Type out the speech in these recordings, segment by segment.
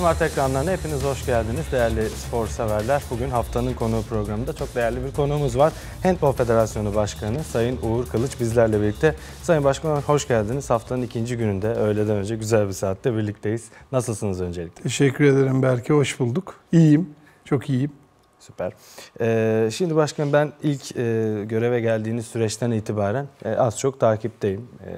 Smart ekranlarına hepiniz hoş geldiniz değerli spor severler. Bugün haftanın konuğu programında çok değerli bir konuğumuz var. Handball Federasyonu Başkanı Sayın Uğur Kılıç bizlerle birlikte. Sayın Başkan hoş geldiniz. Haftanın ikinci gününde öğleden önce güzel bir saatte birlikteyiz. Nasılsınız öncelikle? Teşekkür ederim Berke, hoş bulduk. İyiyim, çok iyiyim. Süper. Ee, şimdi başkanım ben ilk e, göreve geldiğiniz süreçten itibaren e, az çok takipteyim. E,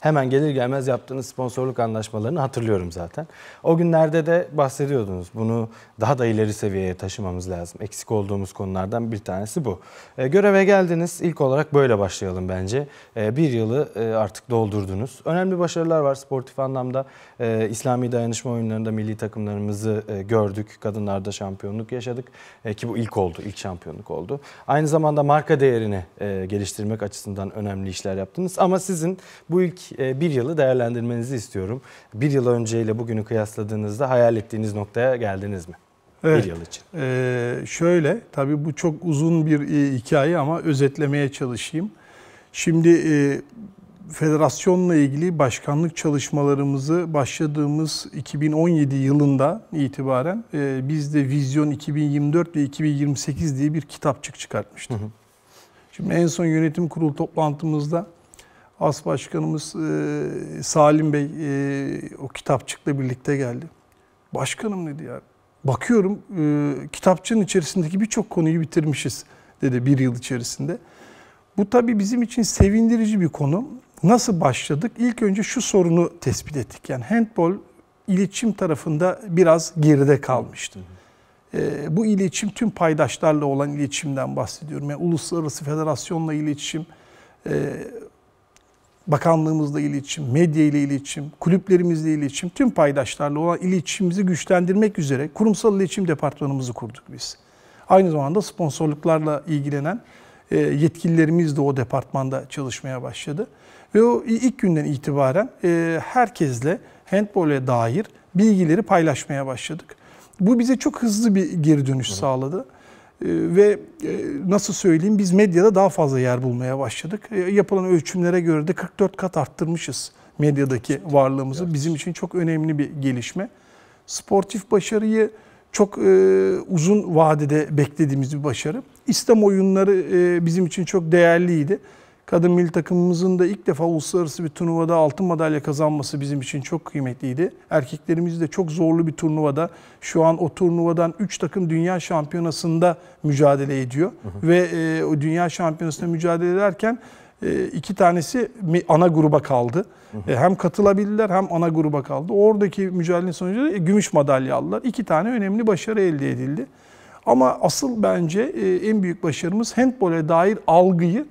hemen gelir gelmez yaptığınız sponsorluk anlaşmalarını hatırlıyorum zaten. O günlerde de bahsediyordunuz. Bunu daha da ileri seviyeye taşımamız lazım. Eksik olduğumuz konulardan bir tanesi bu. E, göreve geldiniz. İlk olarak böyle başlayalım bence. E, bir yılı e, artık doldurdunuz. Önemli başarılar var sportif anlamda e, İslami dayanışma oyunlarında milli takımlarımızı e, gördük. Kadınlarda şampiyonluk yaşadık e, ki bu ilk oldu, ilk şampiyonluk oldu. Aynı zamanda marka değerini e, geliştirmek açısından önemli işler yaptınız. Ama sizin bu ilk e, bir yılı değerlendirmenizi istiyorum. Bir yıl önceyle bugünü kıyasladığınızda hayal ettiğiniz noktaya geldiniz mi? Evet. Bir yıl için. Ee, şöyle, tabii bu çok uzun bir e, hikaye ama özetlemeye çalışayım. Şimdi e, federasyonla ilgili başkanlık çalışmalarımızı başladığımız 2017 yılında itibaren e, biz de Vizyon 2024 ve 2028 diye bir kitapçık çıkartmıştık. Hı hı. Şimdi en son yönetim kurulu toplantımızda As Başkanımız e, Salim Bey e, o kitapçıkla birlikte geldi. Başkanım dedi ya bakıyorum e, kitapçığın içerisindeki birçok konuyu bitirmişiz dedi bir yıl içerisinde. Bu tabii bizim için sevindirici bir konu. Nasıl başladık? İlk önce şu sorunu tespit ettik. Yani handball iletişim tarafında biraz geride kalmıştı. E, bu iletişim tüm paydaşlarla olan iletişimden bahsediyorum. Yani uluslararası federasyonla iletişim, e, bakanlığımızla iletişim, medya ile iletişim, kulüplerimizle iletişim, tüm paydaşlarla olan iletişimimizi güçlendirmek üzere kurumsal iletişim departmanımızı kurduk biz. Aynı zamanda sponsorluklarla ilgilenen ee, yetkililerimiz de o departmanda çalışmaya başladı. Ve o ilk günden itibaren e, herkesle handbole dair bilgileri paylaşmaya başladık. Bu bize çok hızlı bir geri dönüş evet. sağladı e, ve e, nasıl söyleyeyim biz medyada daha fazla yer bulmaya başladık. E, yapılan ölçümlere göre de 44 kat arttırmışız medyadaki varlığımızı. Bizim için çok önemli bir gelişme. Sportif başarıyı çok uzun vadede beklediğimiz bir başarı. İslam oyunları bizim için çok değerliydi. Kadın milli takımımızın da ilk defa uluslararası bir turnuvada altın madalya kazanması bizim için çok kıymetliydi. Erkeklerimiz de çok zorlu bir turnuvada. Şu an o turnuvadan 3 takım dünya şampiyonasında mücadele ediyor. Hı hı. Ve e, o dünya şampiyonasında mücadele ederken e, iki tanesi ana gruba kaldı. Hı hı. E, hem katılabildiler hem ana gruba kaldı. Oradaki mücadelenin sonucunda e, gümüş madalya aldılar. İki tane önemli başarı elde edildi. Ama asıl bence e, en büyük başarımız handbole dair algıyı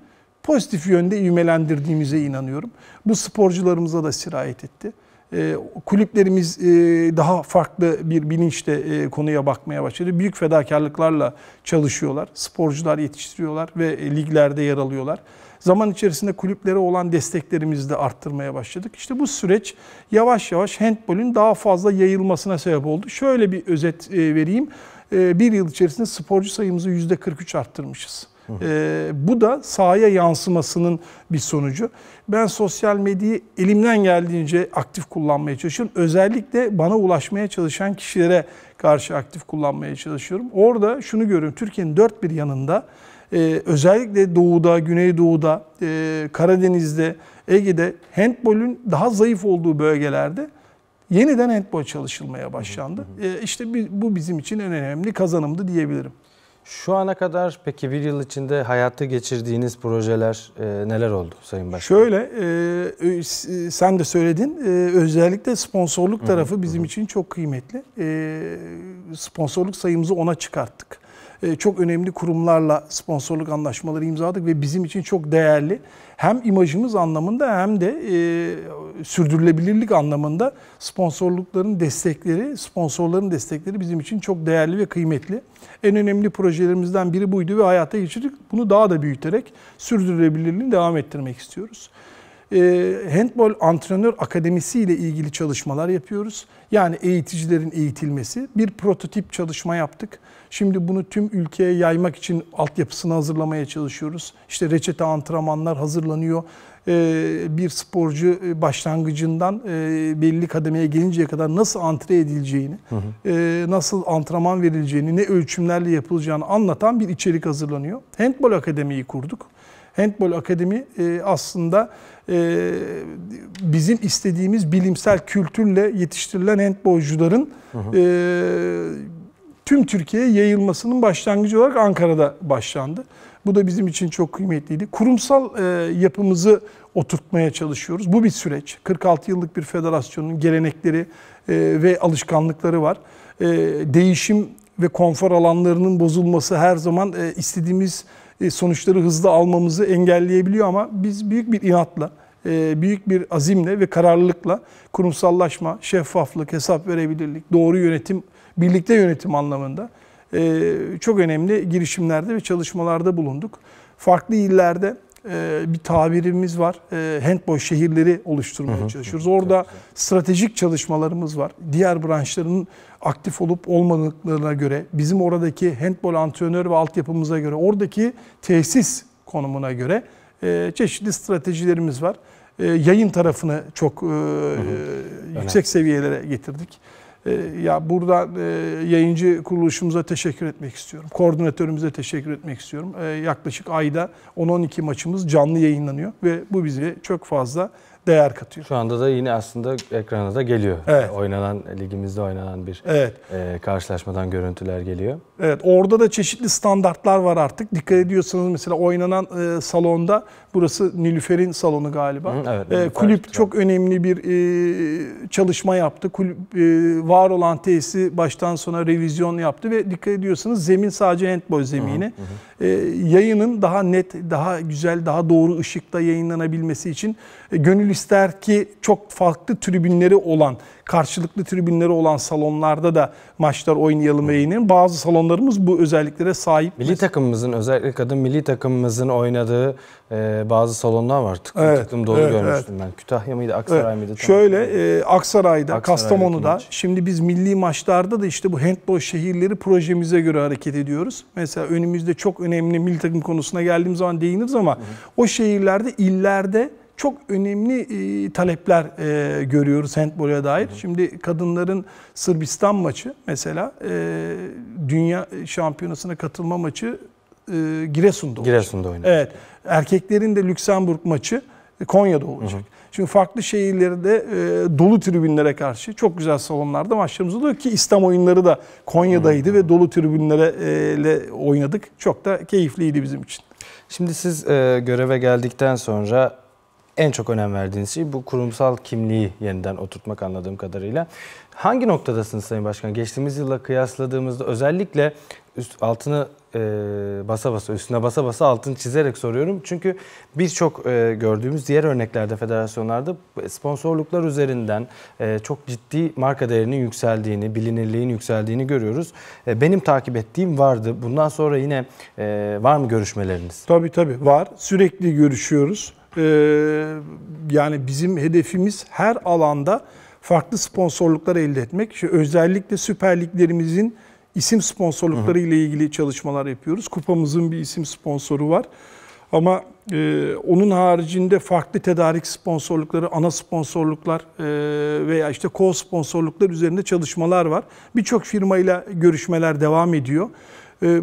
pozitif yönde ivmelendirdiğimize inanıyorum. Bu sporcularımıza da sirayet etti. Ee, kulüplerimiz e, daha farklı bir bilinçle e, konuya bakmaya başladı. Büyük fedakarlıklarla çalışıyorlar. Sporcular yetiştiriyorlar ve e, liglerde yer alıyorlar. Zaman içerisinde kulüplere olan desteklerimizi de arttırmaya başladık. İşte bu süreç yavaş yavaş handbolün daha fazla yayılmasına sebep oldu. Şöyle bir özet vereyim. bir yıl içerisinde sporcu sayımızı %43 arttırmışız. E, bu da sahaya yansımasının bir sonucu. Ben sosyal medyayı elimden geldiğince aktif kullanmaya çalışıyorum. Özellikle bana ulaşmaya çalışan kişilere karşı aktif kullanmaya çalışıyorum. Orada şunu görüyorum. Türkiye'nin dört bir yanında e, özellikle doğuda, güneydoğuda, e, Karadeniz'de, Ege'de handbolün daha zayıf olduğu bölgelerde yeniden handbol çalışılmaya başlandı. E, işte bu bizim için en önemli kazanımdı diyebilirim. Şu ana kadar peki bir yıl içinde hayatı geçirdiğiniz projeler e, neler oldu Sayın Başkan? Şöyle, e, e sen de söyledin. E, özellikle sponsorluk tarafı hı hı, bizim hı. için çok kıymetli. E, sponsorluk sayımızı ona çıkarttık. E, çok önemli kurumlarla sponsorluk anlaşmaları imzaladık ve bizim için çok değerli. Hem imajımız anlamında hem de e, sürdürülebilirlik anlamında sponsorlukların destekleri, sponsorların destekleri bizim için çok değerli ve kıymetli. En önemli projelerimizden biri buydu ve hayata geçirdik. Bunu daha da büyüterek sürdürülebilirliğini devam ettirmek istiyoruz. Ee, handball antrenör akademisi ile ilgili çalışmalar yapıyoruz. Yani eğiticilerin eğitilmesi. Bir prototip çalışma yaptık. Şimdi bunu tüm ülkeye yaymak için altyapısını hazırlamaya çalışıyoruz. İşte reçete antrenmanlar hazırlanıyor. Ee, bir sporcu e, başlangıcından e, belli kademeye gelinceye kadar nasıl antre edileceğini, hı hı. E, nasıl antrenman verileceğini, ne ölçümlerle yapılacağını anlatan bir içerik hazırlanıyor. Handball Akademi'yi kurduk. Handball Akademi e, aslında e, bizim istediğimiz bilimsel kültürle yetiştirilen handbolcuların e, tüm Türkiye'ye yayılmasının başlangıcı olarak Ankara'da başlandı. Bu da bizim için çok kıymetliydi. Kurumsal e, yapımızı oturtmaya çalışıyoruz. Bu bir süreç. 46 yıllık bir federasyonun gelenekleri ve alışkanlıkları var. değişim ve konfor alanlarının bozulması her zaman istediğimiz e, sonuçları hızlı almamızı engelleyebiliyor ama biz büyük bir inatla, e, büyük bir azimle ve kararlılıkla kurumsallaşma, şeffaflık, hesap verebilirlik, doğru yönetim, birlikte yönetim anlamında e, çok önemli girişimlerde ve çalışmalarda bulunduk. Farklı illerde bir tabirimiz var. Handboy şehirleri oluşturmaya çalışıyoruz. Orada stratejik çalışmalarımız var. Diğer branşların aktif olup olmadıklarına göre, bizim oradaki handbol antrenör ve altyapımıza göre, oradaki tesis konumuna göre e, çeşitli stratejilerimiz var. E, yayın tarafını çok e, hı hı. yüksek seviyelere getirdik. E, ya burada e, yayıncı kuruluşumuza teşekkür etmek istiyorum. Koordinatörümüze teşekkür etmek istiyorum. E, yaklaşık ayda 10-12 maçımız canlı yayınlanıyor ve bu bizi çok fazla değer katıyor. Şu anda da yine aslında ekrana da geliyor. Evet. Oynanan ligimizde oynanan bir evet. e, karşılaşmadan görüntüler geliyor. Evet. Orada da çeşitli standartlar var artık. Dikkat ediyorsanız mesela oynanan e, salonda Burası Nilüfer'in salonu galiba. Hı, evet, ee, Nilüfer, kulüp çok, çok önemli bir e, çalışma yaptı. Kulüp e, var olan tesisi baştan sona revizyon yaptı ve dikkat ediyorsunuz zemin sadece handball zemini. Hı hı. E, yayının daha net, daha güzel, daha doğru ışıkta yayınlanabilmesi için e, gönül ister ki çok farklı tribünleri olan, karşılıklı tribünleri olan salonlarda da maçlar oynayalım ve yayınlayalım. Bazı salonlarımız bu özelliklere sahip. Milli takımımızın özellikle kadın milli takımımızın oynadığı e, bazı salonlar var. Tıklım evet, tıklım dolu evet, görmüştüm evet. ben. Kütahya mıydı, Aksaray evet. mıydı? Şöyle e, Aksaray'da, Kastamonu'da. Maç. Şimdi biz milli maçlarda da işte bu handball şehirleri projemize göre hareket ediyoruz. Mesela önümüzde çok önemli milli takım konusuna geldiğim zaman değiniriz ama Hı. o şehirlerde, illerde çok önemli e, talepler e, görüyoruz handbola dair. Hı hı. Şimdi kadınların Sırbistan maçı mesela e, dünya şampiyonasına katılma maçı e, Giresun'da olacak. Giresun'da oynayacak. Evet. Erkeklerin de Lüksemburg maçı e, Konya'da olacak. Hı hı. Şimdi farklı şehirlerde e, dolu tribünlere karşı çok güzel salonlarda maçlarımız oluyor ki İslam oyunları da Konya'daydı hı hı. ve dolu tribünlere e, le oynadık. Çok da keyifliydi bizim için. Şimdi siz e, göreve geldikten sonra en çok önem verdiğiniz şey bu kurumsal kimliği yeniden oturtmak anladığım kadarıyla. Hangi noktadasınız Sayın Başkan? Geçtiğimiz yılla kıyasladığımızda özellikle üst altını e, basa basa üstüne basa basa altını çizerek soruyorum. Çünkü birçok e, gördüğümüz diğer örneklerde federasyonlarda sponsorluklar üzerinden e, çok ciddi marka değerinin yükseldiğini, bilinirliğin yükseldiğini görüyoruz. E, benim takip ettiğim vardı. Bundan sonra yine e, var mı görüşmeleriniz? Tabii tabii var. Sürekli görüşüyoruz. E, yani bizim hedefimiz her alanda farklı sponsorluklar elde etmek. Şu özellikle Süper Liglerimizin isim sponsorlukları ile ilgili çalışmalar yapıyoruz. Kupamızın bir isim sponsoru var. Ama e, onun haricinde farklı tedarik sponsorlukları, ana sponsorluklar e, veya işte co-sponsorluklar üzerinde çalışmalar var. Birçok firmayla görüşmeler devam ediyor. Ee,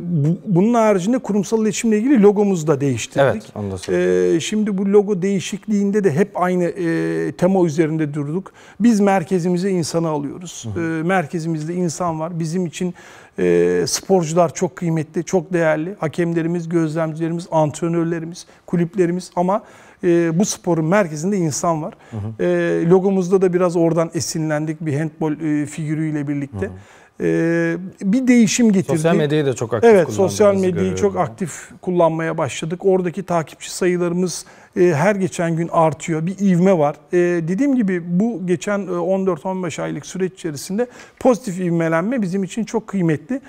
bunun haricinde kurumsal iletişimle ilgili logomuzu da değiştirdik. Evet, anlasın. Ee, şimdi bu logo değişikliğinde de hep aynı e, tema üzerinde durduk. Biz merkezimize insanı alıyoruz. Hı hı. Ee, merkezimizde insan var. Bizim için e, sporcular çok kıymetli, çok değerli. Hakemlerimiz, gözlemcilerimiz, antrenörlerimiz, kulüplerimiz ama e, bu sporun merkezinde insan var. Hı hı. E, logomuzda da biraz oradan esinlendik bir handball e, figürüyle birlikte. Hı hı. Ee, bir değişim getirdi. Sosyal medyayı da çok aktif Evet, sosyal medyayı görüyorum. çok aktif kullanmaya başladık. Oradaki takipçi sayılarımız e, her geçen gün artıyor. Bir ivme var. E, dediğim gibi bu geçen 14-15 e, aylık süreç içerisinde pozitif ivmelenme bizim için çok kıymetli.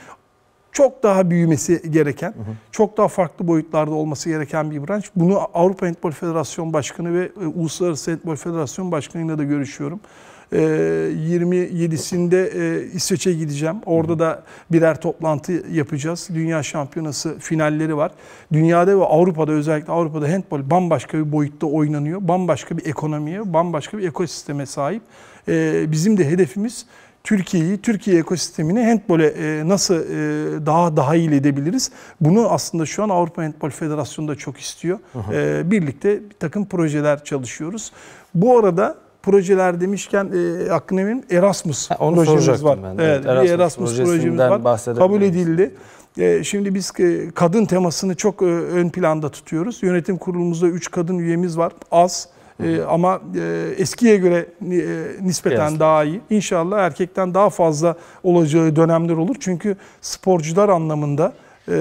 Çok daha büyümesi gereken, çok daha farklı boyutlarda olması gereken bir branş. Bunu Avrupa Handball Federasyon Başkanı ve Uluslararası Handball Federasyon Başkanı'yla da görüşüyorum. Ee, e, 27'sinde İsveç'e gideceğim. Orada da birer toplantı yapacağız. Dünya Şampiyonası finalleri var. Dünyada ve Avrupa'da özellikle Avrupa'da handbol bambaşka bir boyutta oynanıyor. Bambaşka bir ekonomiye, bambaşka bir ekosisteme sahip. Ee, bizim de hedefimiz Türkiye'yi, Türkiye ekosistemini handbole e, nasıl e, daha daha iyi edebiliriz? Bunu aslında şu an Avrupa Handbol Federasyonu da çok istiyor. Hı hı. Ee, birlikte bir takım projeler çalışıyoruz. Bu arada projeler demişken e, aklına Erasmus ha, onu projemiz var. Ben. Evet, Erasmus, Erasmus projemiz var. Kabul edildi. E, şimdi biz e, kadın temasını çok e, ön planda tutuyoruz. Yönetim kurulumuzda 3 kadın üyemiz var. Az. E, ama e, eskiye göre e, nispeten Kıyasla. daha iyi. İnşallah erkekten daha fazla olacağı dönemler olur. Çünkü sporcular anlamında e,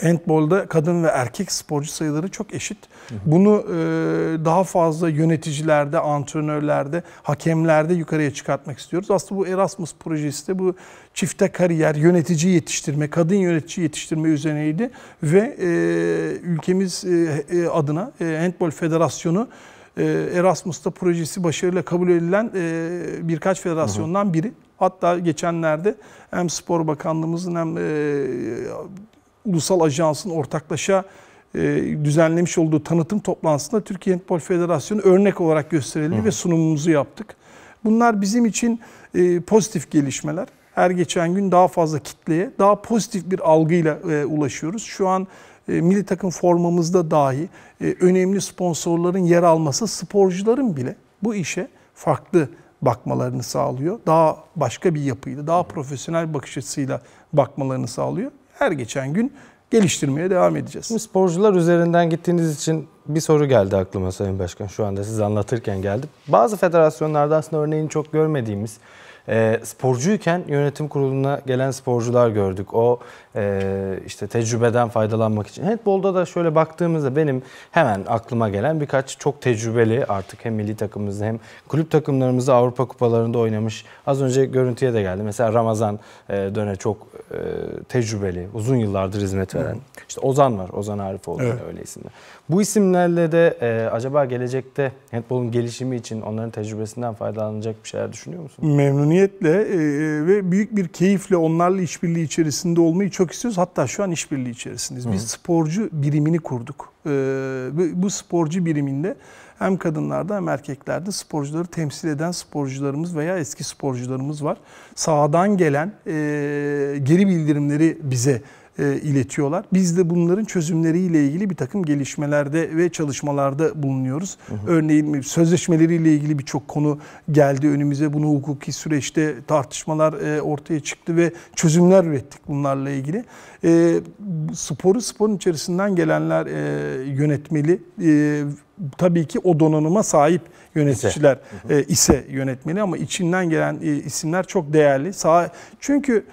handbolda kadın ve erkek sporcu sayıları çok eşit. Hı hı. Bunu e, daha fazla yöneticilerde, antrenörlerde, hakemlerde yukarıya çıkartmak istiyoruz. Aslında bu Erasmus projesi de bu çifte kariyer, yönetici yetiştirme, kadın yönetici yetiştirme üzerineydi. Ve e, ülkemiz e, e adına e, Handbol Federasyonu e, Erasmus'ta projesi başarıyla kabul edilen e, birkaç federasyondan biri. Hatta geçenlerde hem Spor Bakanlığımızın hem e, Ulusal Ajans'ın ortaklaşa e, düzenlemiş olduğu tanıtım toplantısında Türkiye Handball Federasyonu örnek olarak gösterildi Hı. ve sunumumuzu yaptık. Bunlar bizim için e, pozitif gelişmeler. Her geçen gün daha fazla kitleye, daha pozitif bir algıyla e, ulaşıyoruz. Şu an milli takım formamızda dahi önemli sponsorların yer alması sporcuların bile bu işe farklı bakmalarını sağlıyor. Daha başka bir yapıyla, daha profesyonel bakış açısıyla bakmalarını sağlıyor her geçen gün geliştirmeye devam edeceğiz. Şimdi sporcular üzerinden gittiğiniz için bir soru geldi aklıma Sayın Başkan. Şu anda siz anlatırken geldi. Bazı federasyonlarda aslında örneğini çok görmediğimiz e, sporcuyken yönetim kuruluna gelen sporcular gördük. O e, işte tecrübeden faydalanmak için. Handbolda da şöyle baktığımızda benim hemen aklıma gelen birkaç çok tecrübeli artık hem milli takımımızda hem kulüp takımlarımızda Avrupa kupalarında oynamış. Az önce görüntüye de geldi. Mesela Ramazan e, Döne çok e, tecrübeli, uzun yıllardır hizmet veren. Hı. İşte Ozan var, Ozan Arifoğlu evet. öyle isimler. Bu isimlerle de e, acaba gelecekte handbolun gelişimi için onların tecrübesinden faydalanacak bir şeyler düşünüyor musun? Memnuniyetle e, e, ve büyük bir keyifle onlarla işbirliği içerisinde olmayı çok istiyoruz. Hatta şu an işbirliği içerisindeyiz. Biz Hı. sporcu birimini kurduk. E, bu sporcu biriminde hem kadınlarda hem erkeklerde sporcuları temsil eden sporcularımız veya eski sporcularımız var. Sahadan gelen e, geri bildirimleri bize e, iletiyorlar. Biz de bunların çözümleriyle ilgili bir takım gelişmelerde ve çalışmalarda bulunuyoruz. Hı hı. Örneğin sözleşmeleriyle ilgili birçok konu geldi önümüze. Bunu hukuki süreçte tartışmalar e, ortaya çıktı ve çözümler ürettik bunlarla ilgili. E, sporu sporun içerisinden gelenler e, yönetmeli. E, tabii ki o donanıma sahip yöneticiler ise, e, ise yönetmeli ama içinden gelen e, isimler çok değerli. Sağ, çünkü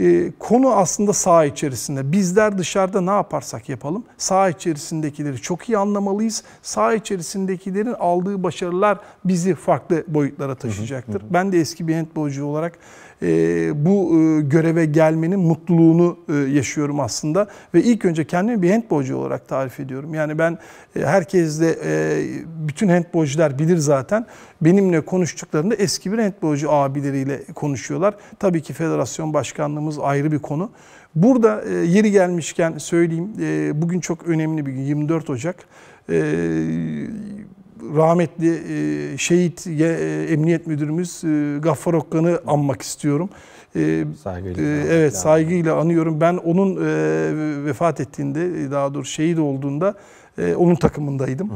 ee, konu aslında saha içerisinde. Bizler dışarıda ne yaparsak yapalım saha içerisindekileri çok iyi anlamalıyız. Saha içerisindekilerin aldığı başarılar bizi farklı boyutlara taşıyacaktır. Hı hı hı. Ben de eski bir handbolcu olarak ee, bu e, göreve gelmenin mutluluğunu e, yaşıyorum aslında. Ve ilk önce kendimi bir handbolcu olarak tarif ediyorum. Yani ben e, herkes de bütün handbolcular bilir zaten. Benimle konuştuklarında eski bir handbolcu abileriyle konuşuyorlar. Tabii ki federasyon başkanlığımız ayrı bir konu. Burada yeri gelmişken söyleyeyim, bugün çok önemli bir gün, 24 Ocak rahmetli e, şehit e, emniyet müdürümüz e, Gaffar Okkan'ı anmak istiyorum. E, saygıyla. evet saygıyla anıyorum. Ben onun vefat ettiğinde daha doğrusu şehit olduğunda onun takımındaydım. Hı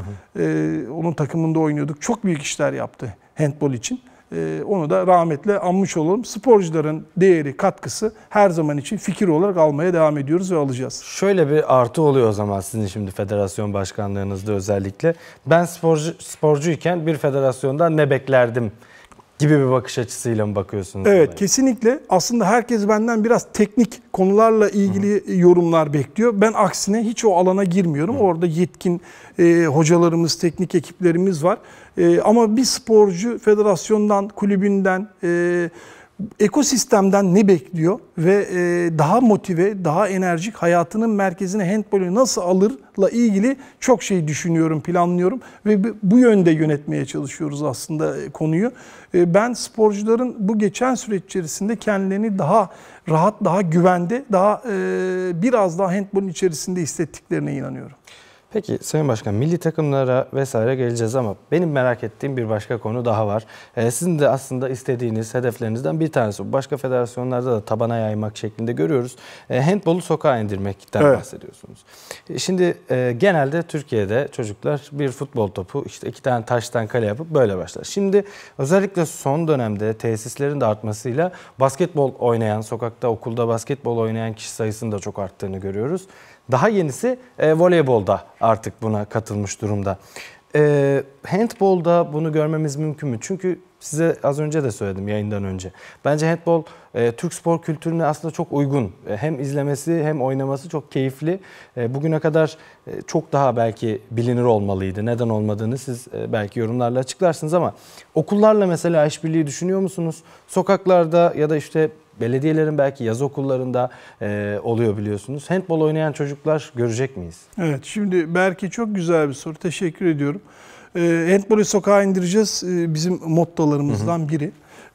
hı. onun takımında oynuyorduk. Çok büyük işler yaptı handbol için. Ee, onu da rahmetle anmış olalım. Sporcuların değeri, katkısı her zaman için fikir olarak almaya devam ediyoruz ve alacağız. Şöyle bir artı oluyor o zaman sizin şimdi federasyon başkanlığınızda özellikle. Ben sporcu, sporcuyken bir federasyondan ne beklerdim? gibi bir bakış açısıyla mı bakıyorsunuz? Evet olaya? kesinlikle. Aslında herkes benden biraz teknik konularla ilgili Hı. yorumlar bekliyor. Ben aksine hiç o alana girmiyorum. Hı. Orada yetkin e, hocalarımız, teknik ekiplerimiz var. E, ama bir sporcu federasyondan, kulübünden... E, ekosistemden ne bekliyor ve e, daha motive, daha enerjik hayatının merkezine handbolü nasıl alırla ilgili çok şey düşünüyorum, planlıyorum ve bu yönde yönetmeye çalışıyoruz aslında e, konuyu. E, ben sporcuların bu geçen süreç içerisinde kendilerini daha rahat, daha güvende, daha biraz daha handbolün içerisinde hissettiklerine inanıyorum. Peki Sayın Başkan milli takımlara vesaire geleceğiz ama benim merak ettiğim bir başka konu daha var. Ee, sizin de aslında istediğiniz hedeflerinizden bir tanesi. Başka federasyonlarda da tabana yaymak şeklinde görüyoruz. Ee, handbolu sokağa indirmekten evet. bahsediyorsunuz. Ee, şimdi e, genelde Türkiye'de çocuklar bir futbol topu işte iki tane taştan kale yapıp böyle başlar. Şimdi özellikle son dönemde tesislerin de artmasıyla basketbol oynayan, sokakta okulda basketbol oynayan kişi sayısının da çok arttığını görüyoruz. Daha yenisi e, voleybolda artık buna katılmış durumda. E, handbolda bunu görmemiz mümkün mü? Çünkü size az önce de söyledim yayından önce. Bence handbol e, Türk spor kültürüne aslında çok uygun. E, hem izlemesi hem oynaması çok keyifli. E, bugüne kadar e, çok daha belki bilinir olmalıydı. Neden olmadığını siz e, belki yorumlarla açıklarsınız ama okullarla mesela işbirliği düşünüyor musunuz? Sokaklarda ya da işte belediyelerin belki yaz okullarında e, oluyor biliyorsunuz. Handbol oynayan çocuklar görecek miyiz? Evet şimdi belki çok güzel bir soru. Teşekkür ediyorum. E, handbolü sokağa indireceğiz e, bizim mottolarımızdan hı hı. biri.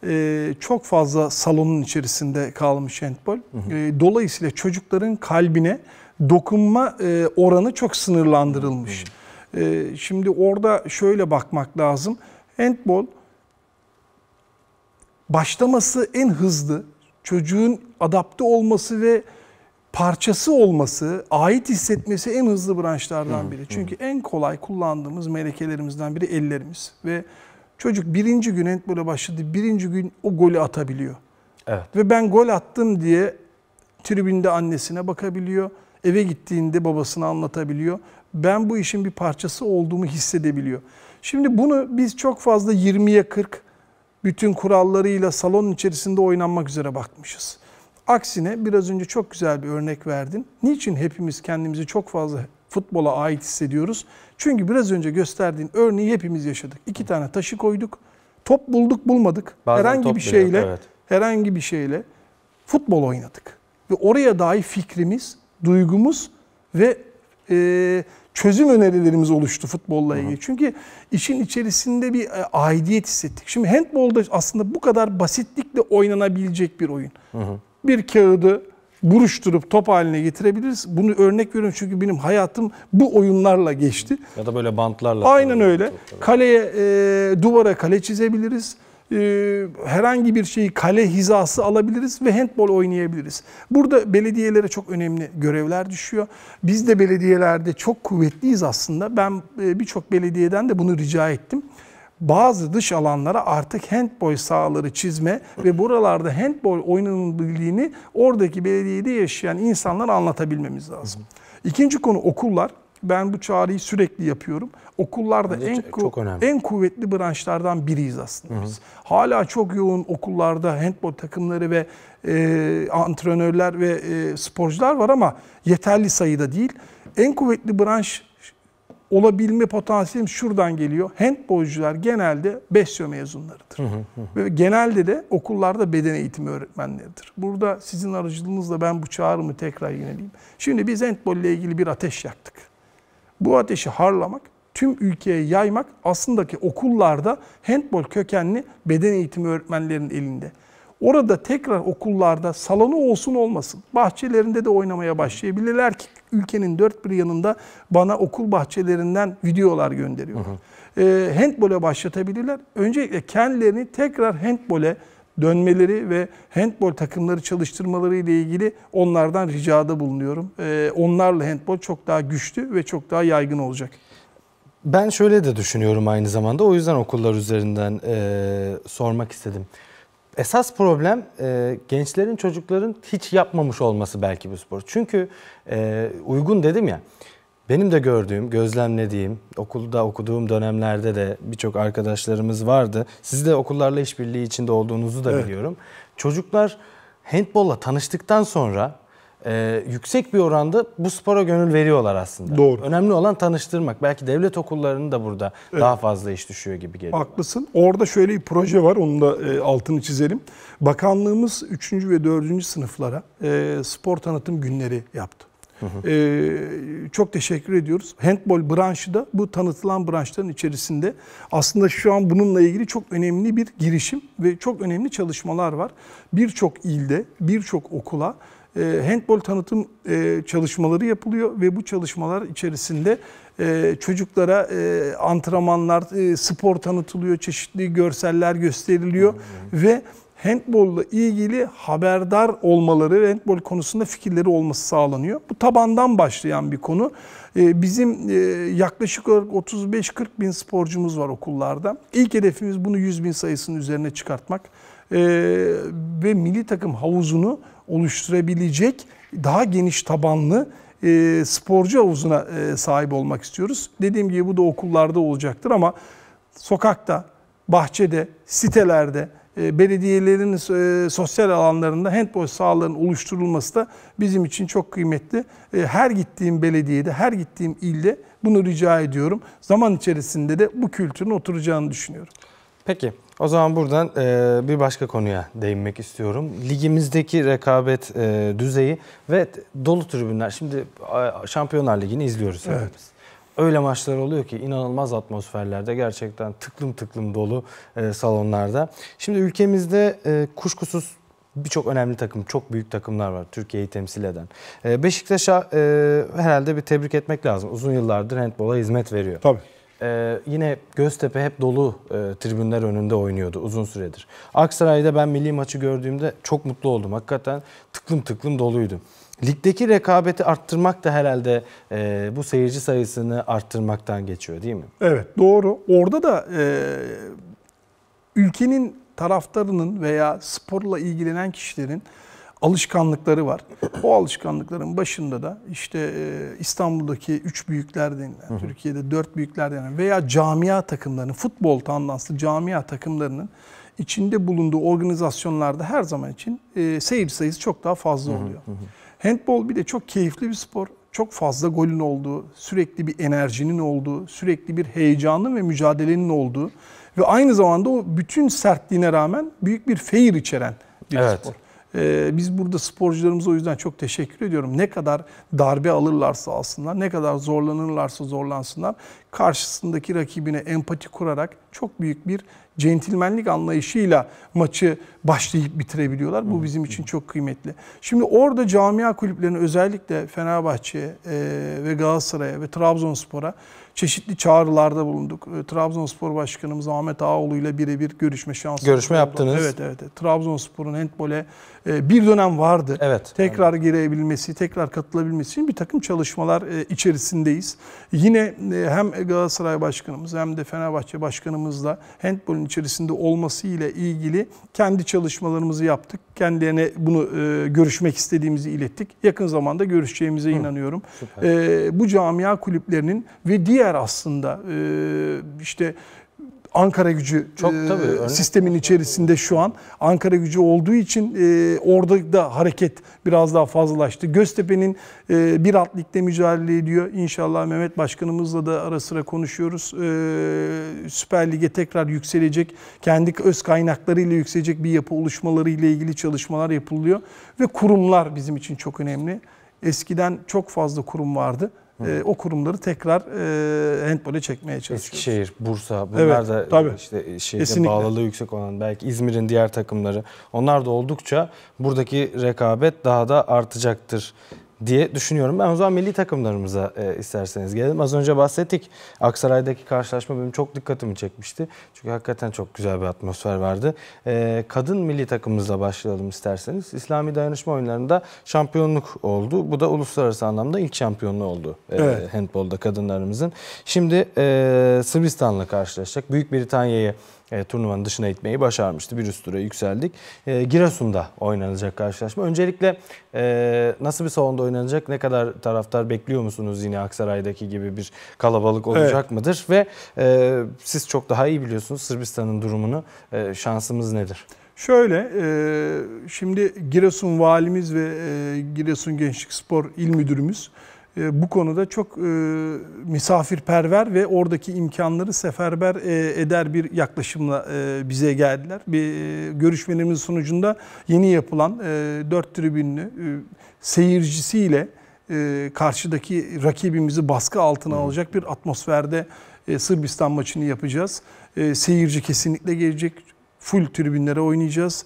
E, çok fazla salonun içerisinde kalmış handbol. Hı hı. E, dolayısıyla çocukların kalbine dokunma e, oranı çok sınırlandırılmış. Hı hı. E, şimdi orada şöyle bakmak lazım. Handbol başlaması en hızlı çocuğun adapte olması ve parçası olması, ait hissetmesi en hızlı branşlardan biri. Çünkü en kolay kullandığımız melekelerimizden biri ellerimiz. Ve çocuk birinci gün handbola başladı, birinci gün o golü atabiliyor. Evet. Ve ben gol attım diye tribünde annesine bakabiliyor. Eve gittiğinde babasına anlatabiliyor. Ben bu işin bir parçası olduğumu hissedebiliyor. Şimdi bunu biz çok fazla 20'ye 40 bütün kurallarıyla salon içerisinde oynanmak üzere bakmışız. Aksine biraz önce çok güzel bir örnek verdin. Niçin hepimiz kendimizi çok fazla futbola ait hissediyoruz? Çünkü biraz önce gösterdiğin örneği hepimiz yaşadık. İki tane taşı koyduk. Top bulduk bulmadık. Bazen herhangi bir şeyle biliyor, evet. herhangi bir şeyle futbol oynadık. Ve oraya dair fikrimiz, duygumuz ve e, çözüm önerilerimiz oluştu futbolla ilgili. Hı hı. Çünkü işin içerisinde bir e, aidiyet hissettik. Şimdi handbolda aslında bu kadar basitlikle oynanabilecek bir oyun. Hı hı. Bir kağıdı buruşturup top haline getirebiliriz. Bunu örnek veriyorum çünkü benim hayatım bu oyunlarla geçti. Ya da böyle bantlarla. Aynen öyle. Kaleye, e, duvara kale çizebiliriz e, herhangi bir şeyi kale hizası alabiliriz ve handbol oynayabiliriz. Burada belediyelere çok önemli görevler düşüyor. Biz de belediyelerde çok kuvvetliyiz aslında. Ben e, birçok belediyeden de bunu rica ettim bazı dış alanlara artık handbol sahaları çizme ve buralarda handbol oynanabiliğini oradaki belediyede yaşayan insanlara anlatabilmemiz lazım. İkinci konu okullar. Ben bu çağrıyı sürekli yapıyorum okullarda en çok önemli. en kuvvetli branşlardan biriyiz aslında Hı-hı. biz. Hala çok yoğun okullarda handball takımları ve e, antrenörler ve e, sporcular var ama yeterli sayıda değil. En kuvvetli branş olabilme potansiyelim şuradan geliyor. Handbolcular genelde besyo mezunlarıdır. Ve genelde de okullarda beden eğitimi öğretmenleridir. Burada sizin aracılığınızla ben bu çağrımı tekrar yineleyeyim. Şimdi biz handball ile ilgili bir ateş yaktık. Bu ateşi harlamak tüm ülkeye yaymak aslında ki okullarda handbol kökenli beden eğitimi öğretmenlerinin elinde. Orada tekrar okullarda salonu olsun olmasın bahçelerinde de oynamaya başlayabilirler ki ülkenin dört bir yanında bana okul bahçelerinden videolar gönderiyor. Hı E, ee, handbole başlatabilirler. Öncelikle kendilerini tekrar handbole dönmeleri ve handbol takımları çalıştırmaları ile ilgili onlardan ricada bulunuyorum. E, onlarla handbol çok daha güçlü ve çok daha yaygın olacak. Ben şöyle de düşünüyorum aynı zamanda. O yüzden okullar üzerinden e, sormak istedim. Esas problem e, gençlerin, çocukların hiç yapmamış olması belki bu spor. Çünkü e, uygun dedim ya. Benim de gördüğüm, gözlemlediğim, okulda okuduğum dönemlerde de birçok arkadaşlarımız vardı. Siz de okullarla işbirliği içinde olduğunuzu da evet. biliyorum. Çocuklar handbolla tanıştıktan sonra e, yüksek bir oranda bu spora gönül veriyorlar aslında. Doğru. Önemli olan tanıştırmak. Belki devlet okullarının da burada evet. daha fazla iş düşüyor gibi geliyor. Haklısın. Orada şöyle bir proje var. Onun da e, altını çizelim. Bakanlığımız 3. ve 4. sınıflara e, spor tanıtım günleri yaptı. Hı hı. Ee, çok teşekkür ediyoruz. Handball branşı da bu tanıtılan branşların içerisinde. Aslında şu an bununla ilgili çok önemli bir girişim ve çok önemli çalışmalar var. Birçok ilde, birçok okula e, handball tanıtım e, çalışmaları yapılıyor ve bu çalışmalar içerisinde e, çocuklara antrenmanlar, spor tanıtılıyor, çeşitli görseller gösteriliyor hmm. ve handbolla ilgili haberdar olmaları ve handbol konusunda fikirleri olması sağlanıyor. Bu tabandan başlayan bir konu. Bizim yaklaşık olarak 35-40 bin sporcumuz var okullarda. İlk hedefimiz bunu 100 bin sayısının üzerine çıkartmak e, ve milli takım havuzunu oluşturabilecek daha geniş tabanlı e, sporcu havuzuna e, sahip olmak istiyoruz. Dediğim gibi bu da okullarda olacaktır ama sokakta, bahçede, sitelerde, e, belediyelerin e, sosyal alanlarında handball sahalarının oluşturulması da bizim için çok kıymetli. E, her gittiğim belediyede, her gittiğim ilde bunu rica ediyorum. Zaman içerisinde de bu kültürün oturacağını düşünüyorum. Peki o zaman buradan e, bir başka konuya değinmek istiyorum. Ligimizdeki rekabet e, düzeyi ve dolu tribünler. Şimdi Şampiyonlar Ligi'ni izliyoruz evet. hepimiz öyle maçlar oluyor ki inanılmaz atmosferlerde gerçekten tıklım tıklım dolu e, salonlarda. Şimdi ülkemizde e, kuşkusuz birçok önemli takım, çok büyük takımlar var Türkiye'yi temsil eden. E, Beşiktaş'a e, herhalde bir tebrik etmek lazım. Uzun yıllardır handbola hizmet veriyor. Tabii e, yine Göztepe hep dolu e, tribünler önünde oynuyordu uzun süredir. Aksaray'da ben milli maçı gördüğümde çok mutlu oldum. Hakikaten tıklım tıklım doluydum. Ligdeki rekabeti arttırmak da herhalde e, bu seyirci sayısını arttırmaktan geçiyor değil mi? Evet doğru. Orada da e, ülkenin taraftarının veya sporla ilgilenen kişilerin alışkanlıkları var. O alışkanlıkların başında da işte e, İstanbul'daki üç büyükler denilen, Türkiye'de dört büyükler denilen veya camia takımlarının, futbol tandanslı camia takımlarının içinde bulunduğu organizasyonlarda her zaman için e, seyir sayısı çok daha fazla oluyor. Hı Handball bir de çok keyifli bir spor. Çok fazla golün olduğu, sürekli bir enerjinin olduğu, sürekli bir heyecanın ve mücadelenin olduğu ve aynı zamanda o bütün sertliğine rağmen büyük bir feyir içeren bir evet. spor. E, biz burada sporcularımıza o yüzden çok teşekkür ediyorum. Ne kadar darbe alırlarsa alsınlar, ne kadar zorlanırlarsa zorlansınlar karşısındaki rakibine empati kurarak çok büyük bir centilmenlik anlayışıyla maçı başlayıp bitirebiliyorlar. Bu bizim için çok kıymetli. Şimdi orada camia kulüplerinin özellikle Fenerbahçe e, ve Galatasaray'a ve Trabzonspor'a çeşitli çağrılarda bulunduk. E, Trabzonspor Başkanımız Ahmet Ağoğlu ile birebir görüşme şansı Görüşme oldu. yaptınız. Evet evet. evet. Trabzonspor'un handbole e, bir dönem vardı. Evet. Tekrar evet. girebilmesi, tekrar katılabilmesi için bir takım çalışmalar içerisindeyiz. Yine hem Galatasaray Başkanımız hem de Fenerbahçe Başkanımızla handbolün içerisinde olması ile ilgili kendi çalışmalarımızı yaptık. Kendilerine bunu e, görüşmek istediğimizi ilettik. Yakın zamanda görüşeceğimize Hı. inanıyorum. E, bu camia kulüplerinin ve diğer aslında e, işte Ankara gücü Çok, e, tabii, sistemin içerisinde şu an. Ankara gücü olduğu için e, orada da hareket biraz daha fazlalaştı. Göztepe'nin e, bir alt ligde mücadele ediyor. İnşallah Mehmet Başkanımızla da ara sıra konuşuyoruz. E, Süper Lig'e tekrar yükselecek, kendi öz kaynaklarıyla yükselecek bir yapı oluşmaları ile ilgili çalışmalar yapılıyor. Ve kurumlar bizim için çok önemli. Eskiden çok fazla kurum vardı e, o kurumları tekrar e, handbole çekmeye çalışıyoruz. Eskişehir, Bursa bunlar evet, da tabii. işte e, şeyde Kesinlikle. bağlılığı yüksek olan belki İzmir'in diğer takımları onlar da oldukça buradaki rekabet daha da artacaktır diye düşünüyorum. Ben o zaman milli takımlarımıza e, isterseniz gelelim. Az önce bahsettik. Aksaray'daki karşılaşma benim çok dikkatimi çekmişti. Çünkü hakikaten çok güzel bir atmosfer vardı. E, kadın milli takımımızla başlayalım isterseniz. İslami dayanışma oyunlarında şampiyonluk oldu. Bu da uluslararası anlamda ilk şampiyonluğu oldu e, evet. handbolda kadınlarımızın. Şimdi e, Sırbistan'la karşılaşacak. Büyük Britanya'yı e, turnuvanın dışına itmeyi başarmıştı. Bir üst tura yükseldik. E, Giresun'da oynanacak karşılaşma. Öncelikle e, nasıl bir salonda oynanacak? Ne kadar taraftar bekliyor musunuz yine Aksaray'daki gibi bir kalabalık olacak evet. mıdır? Ve e, siz çok daha iyi biliyorsunuz Sırbistan'ın durumunu. E, şansımız nedir? Şöyle, e, şimdi Giresun valimiz ve e, Giresun Gençlik Spor İl Müdürümüz... Ee, bu konuda çok e, misafirperver ve oradaki imkanları seferber e, eder bir yaklaşımla e, bize geldiler. Bir görüşmenin sonucunda yeni yapılan dört tribünlü seyircisiyle karşıdaki rakibimizi baskı altına alacak bir atmosferde Sırbistan maçını yapacağız. Seyirci kesinlikle gelecek. Full tribünlere oynayacağız.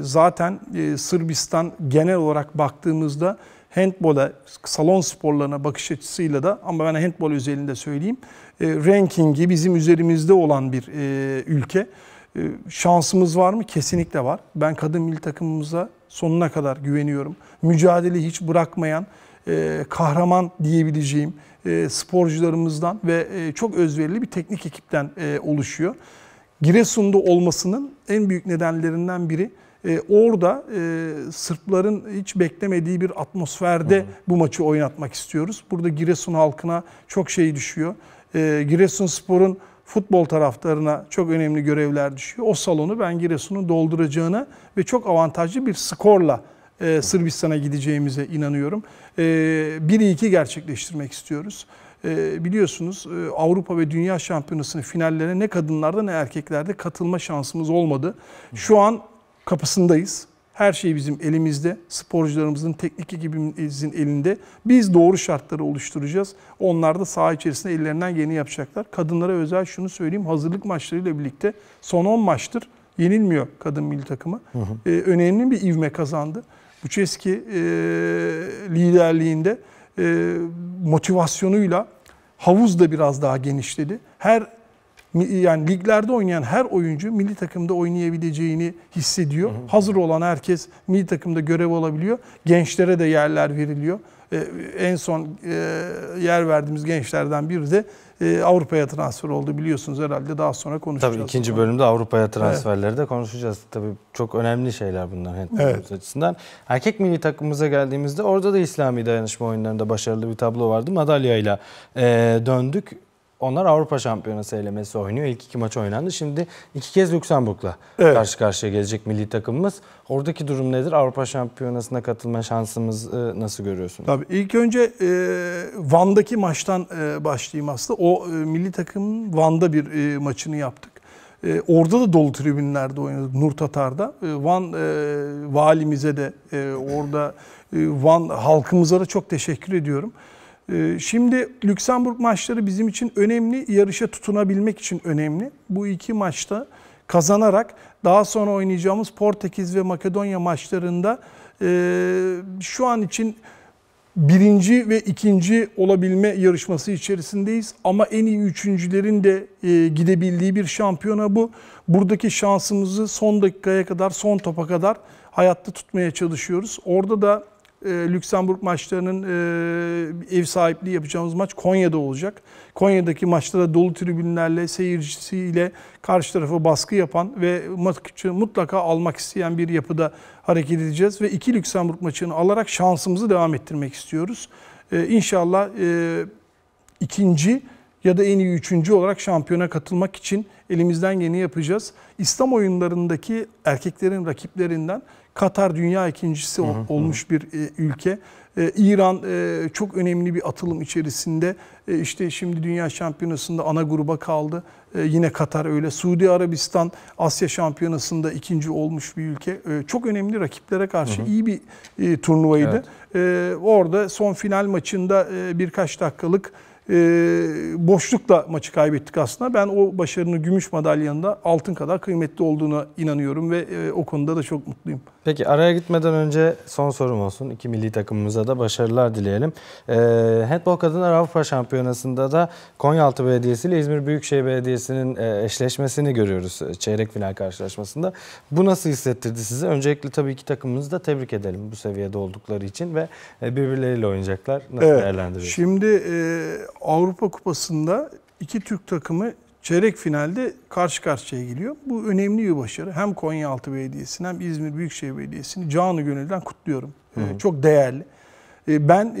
Zaten Sırbistan genel olarak baktığımızda handbola, salon sporlarına bakış açısıyla da ama ben handbol özelinde söyleyeyim. E, rankingi bizim üzerimizde olan bir e, ülke. E, şansımız var mı? Kesinlikle var. Ben kadın milli takımımıza sonuna kadar güveniyorum. Mücadele hiç bırakmayan, e, kahraman diyebileceğim e, sporcularımızdan ve e, çok özverili bir teknik ekipten e, oluşuyor. Giresun'da olmasının en büyük nedenlerinden biri e, orada e, Sırpların hiç beklemediği bir atmosferde bu maçı oynatmak istiyoruz. Burada Giresun halkına çok şey düşüyor. E, Giresun Spor'un futbol taraftarına çok önemli görevler düşüyor. O salonu ben Giresun'un dolduracağına ve çok avantajlı bir skorla e, Sırbistan'a gideceğimize inanıyorum. E, 1-2 gerçekleştirmek istiyoruz. E, biliyorsunuz Avrupa ve Dünya Şampiyonası'nın finallerine ne kadınlarda ne erkeklerde katılma şansımız olmadı. Şu an kapısındayız. Her şey bizim elimizde. Sporcularımızın, teknik ekibimizin elinde. Biz doğru şartları oluşturacağız. Onlar da saha içerisinde ellerinden geleni yapacaklar. Kadınlara özel şunu söyleyeyim. Hazırlık maçlarıyla birlikte son 10 maçtır yenilmiyor kadın milli takımı. Hı hı. Ee, önemli bir ivme kazandı. Buçeski e, liderliğinde e, motivasyonuyla havuz da biraz daha genişledi. Her yani liglerde oynayan her oyuncu milli takımda oynayabileceğini hissediyor. Hı hı. Hazır olan herkes milli takımda görev alabiliyor. Gençlere de yerler veriliyor. Ee, en son e, yer verdiğimiz gençlerden biri de e, Avrupa'ya transfer oldu biliyorsunuz herhalde daha sonra konuşacağız. Tabii ikinci sonra. bölümde Avrupa'ya transferleri evet. de konuşacağız. Tabii çok önemli şeyler bunlar handball evet. açısından. Erkek milli takımımıza geldiğimizde orada da İslami dayanışma oyunlarında başarılı bir tablo vardı. Madalya ile e, döndük. Onlar Avrupa Şampiyonası elemesi oynuyor. İlk iki maç oynandı. Şimdi iki kez Lüksemburg'la evet. karşı karşıya gelecek milli takımımız. Oradaki durum nedir? Avrupa Şampiyonası'na katılma şansımızı e, nasıl görüyorsunuz? Tabii ilk önce e, Van'daki maçtan e, başlayayım aslında. O e, milli takım Van'da bir e, maçını yaptık. E, orada da dolu tribünlerde oynadık Nur Tatar'da. E, Van e, valimize de e, orada e, Van halkımıza da çok teşekkür ediyorum. Ee, şimdi Lüksemburg maçları bizim için önemli. Yarışa tutunabilmek için önemli. Bu iki maçta kazanarak daha sonra oynayacağımız Portekiz ve Makedonya maçlarında e, şu an için birinci ve ikinci olabilme yarışması içerisindeyiz. Ama en iyi üçüncülerin de e, gidebildiği bir şampiyona bu. Buradaki şansımızı son dakikaya kadar, son topa kadar hayatta tutmaya çalışıyoruz. Orada da e, Lüksemburg maçlarının e, ev sahipliği yapacağımız maç Konya'da olacak. Konya'daki maçta da dolu tribünlerle, seyircisiyle karşı tarafa baskı yapan ve maçı mutlaka almak isteyen bir yapıda hareket edeceğiz. Ve iki Lüksemburg maçını alarak şansımızı devam ettirmek istiyoruz. E, inşallah e, ikinci ya da en iyi üçüncü olarak şampiyona katılmak için elimizden geleni yapacağız. İslam oyunlarındaki erkeklerin rakiplerinden Katar dünya ikincisi hı hı. olmuş bir e, ülke. E, İran e, çok önemli bir atılım içerisinde. E, işte şimdi dünya şampiyonasında ana gruba kaldı. E, yine Katar öyle. Suudi Arabistan Asya şampiyonasında ikinci olmuş bir ülke. E, çok önemli rakiplere karşı hı hı. iyi bir e, turnuvaydı. Evet. E, orada son final maçında e, birkaç dakikalık e, boşlukla maçı kaybettik aslında. Ben o başarının gümüş madalyanın da altın kadar kıymetli olduğuna inanıyorum ve e, o konuda da çok mutluyum. Peki araya gitmeden önce son sorum olsun. İki milli takımımıza da başarılar dileyelim. E, Handball Kadınlar Avrupa Şampiyonası'nda da Konyaaltı Belediyesi ile İzmir Büyükşehir Belediyesi'nin e, eşleşmesini görüyoruz e, çeyrek final karşılaşmasında. Bu nasıl hissettirdi size? Öncelikle tabii iki takımımızı da tebrik edelim bu seviyede oldukları için ve e, birbirleriyle oynayacaklar. Nasıl evet. değerlendiriyorsunuz? Şimdi e, Avrupa Kupası'nda iki Türk takımı çeyrek finalde karşı karşıya geliyor. Bu önemli bir başarı. Hem Konyaaltı Belediyesi'ni hem İzmir Büyükşehir Belediyesi'ni canı gönülden kutluyorum. Hı hı. Ee, çok değerli. Ee, ben e,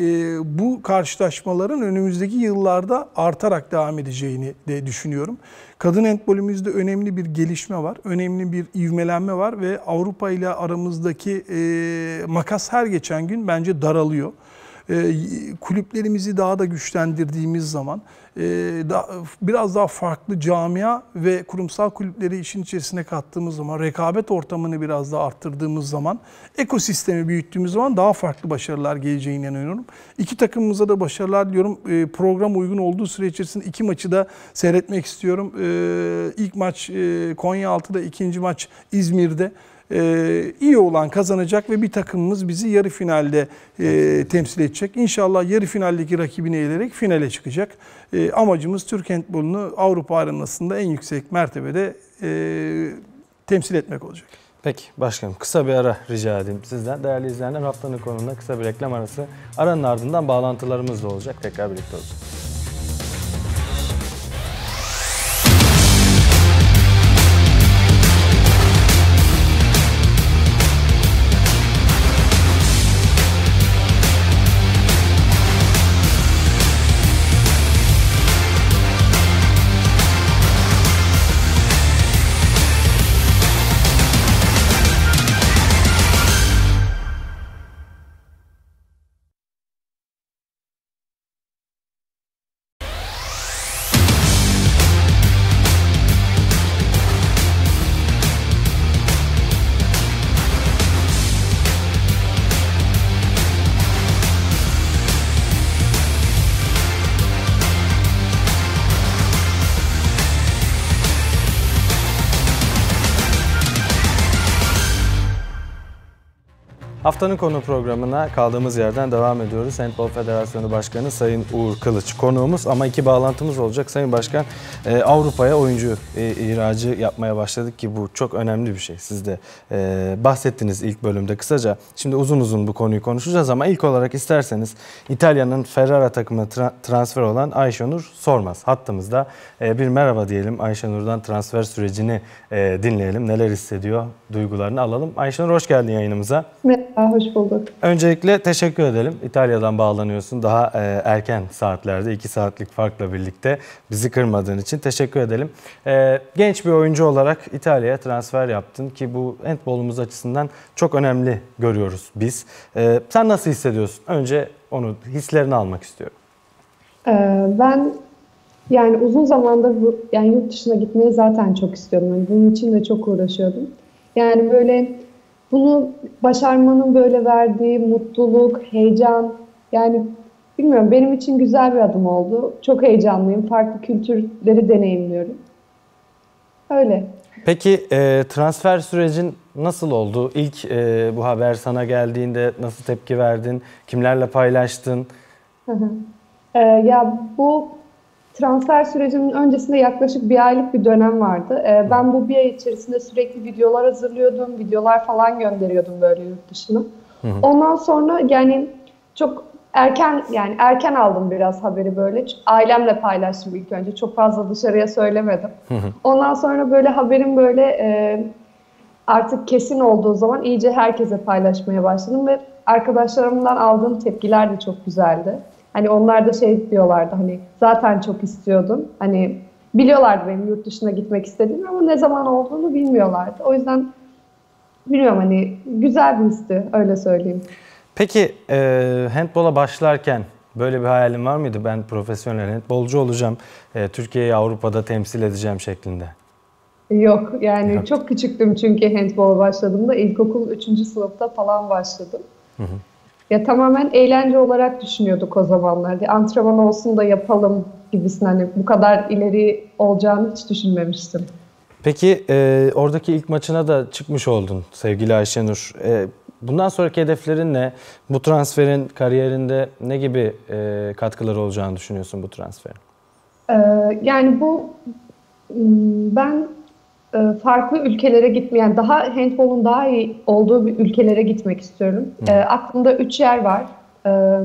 bu karşılaşmaların önümüzdeki yıllarda artarak devam edeceğini de düşünüyorum. Kadın entbolümüzde önemli bir gelişme var, önemli bir ivmelenme var ve Avrupa ile aramızdaki e, makas her geçen gün bence daralıyor. Ee, kulüplerimizi daha da güçlendirdiğimiz zaman e, biraz daha farklı camia ve kurumsal kulüpleri işin içerisine kattığımız zaman, rekabet ortamını biraz daha arttırdığımız zaman, ekosistemi büyüttüğümüz zaman daha farklı başarılar geleceğine inanıyorum. İki takımımıza da başarılar diliyorum. E, program uygun olduğu süre içerisinde iki maçı da seyretmek istiyorum. E, ilk maç Konya 6'da, ikinci maç İzmir'de e, iyi olan kazanacak ve bir takımımız bizi yarı finalde e, temsil edecek. İnşallah yarı finaldeki rakibini eğilerek finale çıkacak. E, amacımız Türk handbolunu Avrupa arenasında en yüksek mertebede e, temsil etmek olacak. Peki başkanım kısa bir ara rica edeyim sizden. Değerli izleyenler haftanın konumunda kısa bir reklam arası. Aranın ardından bağlantılarımız da olacak. Tekrar birlikte olacağız. Haftanın konu programına kaldığımız yerden devam ediyoruz. Handball Federasyonu Başkanı Sayın Uğur Kılıç konuğumuz ama iki bağlantımız olacak. Sayın Başkan e, Avrupa'ya oyuncu e, ihracı yapmaya başladık ki bu çok önemli bir şey. Siz de e, bahsettiniz ilk bölümde kısaca. Şimdi uzun uzun bu konuyu konuşacağız ama ilk olarak isterseniz İtalya'nın Ferrara takımına transfer olan Ayşenur Sormaz hattımızda. bir merhaba diyelim Ayşenur'dan transfer sürecini dinleyelim. Neler hissediyor, duygularını alalım. Ayşenur hoş geldin yayınımıza. Merhaba, hoş bulduk. Öncelikle teşekkür edelim. İtalya'dan bağlanıyorsun. Daha e, erken saatlerde, 2 saatlik farkla birlikte bizi kırmadığın için teşekkür edelim. E, genç bir oyuncu olarak İtalya'ya transfer yaptın ki bu handbolumuz açısından çok önemli görüyoruz biz. E, sen nasıl hissediyorsun? Önce onu hislerini almak istiyorum. E, ben yani uzun zamandır bu, yani yurt dışına gitmeyi zaten çok istiyordum. Yani bunun için de çok uğraşıyordum. Yani böyle bunu başarmanın böyle verdiği mutluluk, heyecan yani bilmiyorum benim için güzel bir adım oldu. Çok heyecanlıyım. Farklı kültürleri deneyimliyorum. Öyle. Peki e, transfer sürecin nasıl oldu? İlk e, bu haber sana geldiğinde nasıl tepki verdin? Kimlerle paylaştın? Hı hı. E, ya bu transfer sürecinin öncesinde yaklaşık bir aylık bir dönem vardı. E, ben bu bir ay içerisinde sürekli videolar hazırlıyordum, videolar falan gönderiyordum böyle yurt dışına. Ondan sonra yani çok erken yani erken aldım biraz haberi böyle. Ailemle paylaştım ilk önce. Çok fazla dışarıya söylemedim. Ondan sonra böyle haberin böyle e, artık kesin olduğu zaman iyice herkese paylaşmaya başladım ve arkadaşlarımdan aldığım tepkiler de çok güzeldi. Hani onlar da şey diyorlardı hani zaten çok istiyordum. Hani biliyorlardı benim yurt dışına gitmek istediğimi ama ne zaman olduğunu bilmiyorlardı. O yüzden bilmiyorum hani güzel bir histi öyle söyleyeyim. Peki e, handbola başlarken böyle bir hayalin var mıydı? Ben profesyonel handbolcu olacağım, e, Türkiye'yi Avrupa'da temsil edeceğim şeklinde. Yok yani Yok. çok küçüktüm çünkü handbol başladığımda ilkokul 3. sınıfta falan başladım. Hı hı. Ya tamamen eğlence olarak düşünüyorduk o zamanlar. Bir antrenman olsun da yapalım gibisin Hani bu kadar ileri olacağını hiç düşünmemiştim. Peki e, oradaki ilk maçına da çıkmış oldun sevgili Ayşenur. E, bundan sonraki hedeflerin ne? Bu transferin kariyerinde ne gibi e, katkıları olacağını düşünüyorsun bu transferin? E, yani bu hmm, ben e, farklı ülkelere gitmeyen, daha handbolun daha iyi olduğu bir ülkelere gitmek istiyorum. E, aklımda üç yer var. E,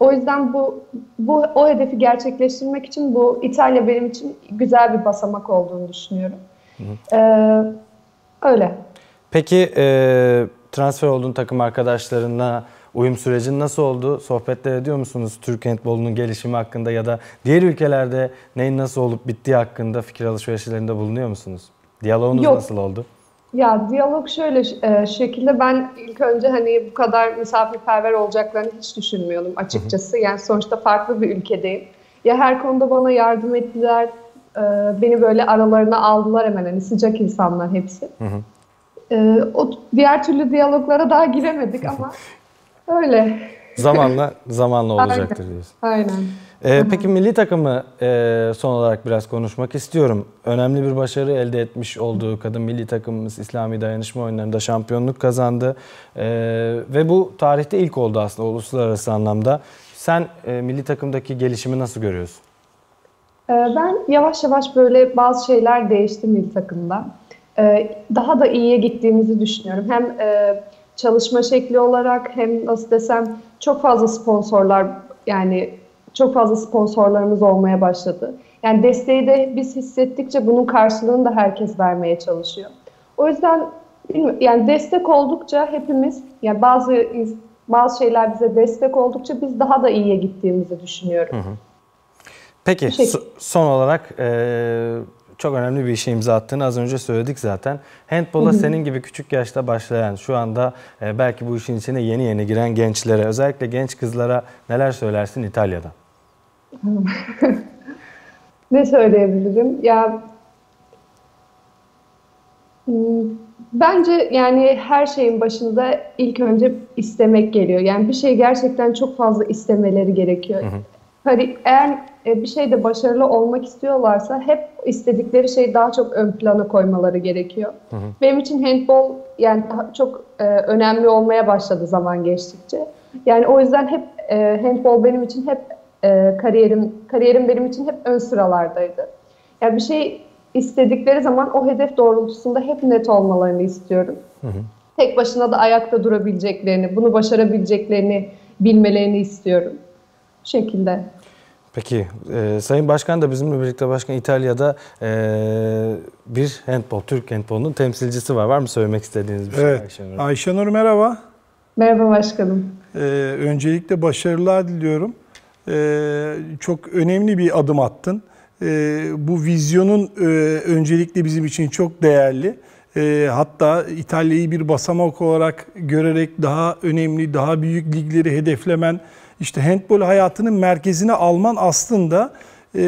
o yüzden bu, bu o hedefi gerçekleştirmek için bu İtalya benim için güzel bir basamak olduğunu düşünüyorum. E, öyle. Peki e, transfer olduğun takım arkadaşlarına uyum sürecin nasıl oldu? Sohbetler ediyor musunuz Türk handbolunun gelişimi hakkında ya da diğer ülkelerde neyin nasıl olup bittiği hakkında fikir alışverişlerinde bulunuyor musunuz? Diyaloğunuz Yok. nasıl oldu? Ya diyalog şöyle e, şekilde ben ilk önce hani bu kadar misafirperver olacaklarını hiç düşünmüyordum açıkçası. Yani sonuçta farklı bir ülkedeyim. Ya her konuda bana yardım ettiler. E, beni böyle aralarına aldılar hemen hani sıcak insanlar hepsi. E, o diğer türlü diyaloglara daha giremedik ama öyle. Zamanla zamanla olacaktır Aynen. Aynen. Ee, peki milli takımı e, son olarak biraz konuşmak istiyorum. Önemli bir başarı elde etmiş olduğu kadın milli takımımız İslami Dayanışma Oyunları'nda şampiyonluk kazandı. E, ve bu tarihte ilk oldu aslında uluslararası anlamda. Sen e, milli takımdaki gelişimi nasıl görüyorsun? Ee, ben yavaş yavaş böyle bazı şeyler değişti milli takımda. Ee, daha da iyiye gittiğimizi düşünüyorum. Hem e, çalışma şekli olarak hem nasıl desem çok fazla sponsorlar yani çok fazla sponsorlarımız olmaya başladı. Yani desteği de biz hissettikçe bunun karşılığını da herkes vermeye çalışıyor. O yüzden yani destek oldukça hepimiz yani bazı bazı şeyler bize destek oldukça biz daha da iyiye gittiğimizi düşünüyorum. Hı hı. Peki so- son olarak e, çok önemli bir işe imza attığını az önce söyledik zaten. Handbola senin gibi küçük yaşta başlayan, şu anda belki bu işin içine yeni yeni giren gençlere, özellikle genç kızlara neler söylersin İtalya'da? Hmm. ne söyleyebilirim? Ya hmm, Bence yani her şeyin başında ilk önce istemek geliyor. Yani bir şey gerçekten çok fazla istemeleri gerekiyor. Hı hı. Hani eğer e, bir şeyde başarılı olmak istiyorlarsa hep istedikleri şeyi daha çok ön plana koymaları gerekiyor. Hı hı. Benim için handball yani çok e, önemli olmaya başladı zaman geçtikçe. Yani o yüzden hep e, handball benim için hep e, kariyerim kariyerim benim için hep ön sıralardaydı. Yani bir şey istedikleri zaman o hedef doğrultusunda hep net olmalarını istiyorum. Hı hı. Tek başına da ayakta durabileceklerini, bunu başarabileceklerini bilmelerini istiyorum. Bu şekilde. Peki e, Sayın Başkan da bizimle birlikte Başkan İtalya'da e, bir handball, Türk handbolunun temsilcisi var. Var mı söylemek istediğiniz bir şey evet. Ayşenur? Ayşenur merhaba. Merhaba Başkanım. E, öncelikle başarılar diliyorum. Ee, çok önemli bir adım attın. Ee, bu vizyonun e, öncelikle bizim için çok değerli. Ee, hatta İtalya'yı bir basamak olarak görerek daha önemli, daha büyük ligleri hedeflemen, işte handbol hayatının merkezine alman aslında e,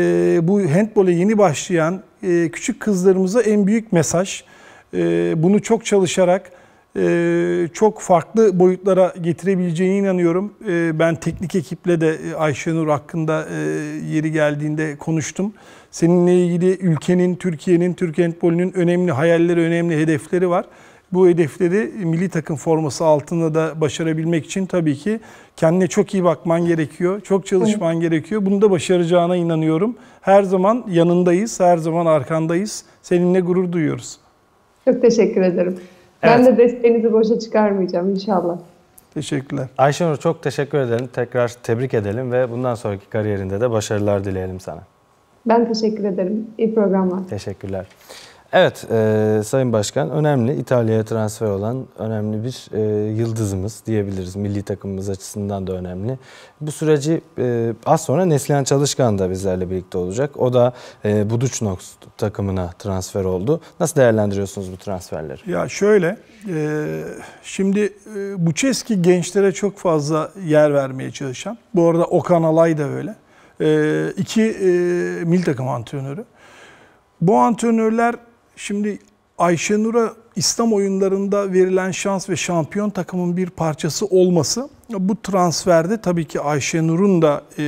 bu handbola yeni başlayan e, küçük kızlarımıza en büyük mesaj. Bunu çok çalışarak e, çok farklı boyutlara getirebileceğine inanıyorum. E, ben teknik ekiple de e, Ayşenur hakkında yeri geldiğinde konuştum. Seninle ilgili ülkenin, Türkiye'nin, Türk handbolünün önemli hayalleri, önemli hedefleri var. Bu hedefleri milli takım forması altında da başarabilmek için tabii ki kendine çok iyi bakman gerekiyor. Çok çalışman gerekiyor. Bunu da başaracağına inanıyorum. Her zaman yanındayız, her zaman arkandayız. Seninle gurur duyuyoruz. Çok teşekkür ederim. Evet. Ben de desteğinizi boşa çıkarmayacağım inşallah. Teşekkürler. Ayşenur çok teşekkür ederim Tekrar tebrik edelim ve bundan sonraki kariyerinde de başarılar dileyelim sana. Ben teşekkür ederim. İyi programlar. Teşekkürler. Evet e, Sayın Başkan önemli İtalya'ya transfer olan önemli bir e, yıldızımız diyebiliriz. Milli takımımız açısından da önemli. Bu süreci e, az sonra Neslihan Çalışkan da bizlerle birlikte olacak. O da e, Budućnoks takımına transfer oldu. Nasıl değerlendiriyorsunuz bu transferleri? Ya şöyle e, şimdi e, Buçeski gençlere çok fazla yer vermeye çalışan. Bu arada Okan Alay da öyle. E, iki e, milli takım antrenörü. Bu antrenörler Şimdi Ayşenur'a İslam oyunlarında verilen şans ve şampiyon takımın bir parçası olması bu transferde tabii ki Ayşenur'un da e,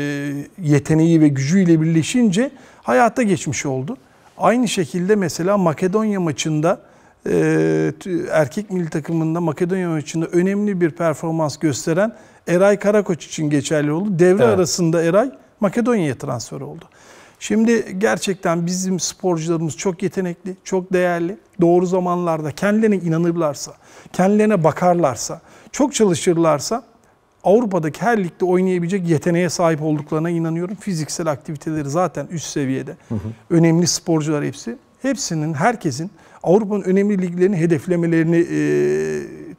yeteneği ve gücüyle birleşince hayata geçmiş oldu. Aynı şekilde mesela Makedonya maçında e, erkek milli takımında Makedonya maçında önemli bir performans gösteren Eray Karakoç için geçerli oldu. Devre evet. arasında Eray Makedonya'ya transfer oldu. Şimdi gerçekten bizim sporcularımız çok yetenekli, çok değerli. Doğru zamanlarda kendilerine inanırlarsa, kendilerine bakarlarsa, çok çalışırlarsa Avrupa'daki her ligde oynayabilecek yeteneğe sahip olduklarına inanıyorum. Fiziksel aktiviteleri zaten üst seviyede. Hı hı. Önemli sporcular hepsi. Hepsinin, herkesin Avrupa'nın önemli liglerini hedeflemelerini e,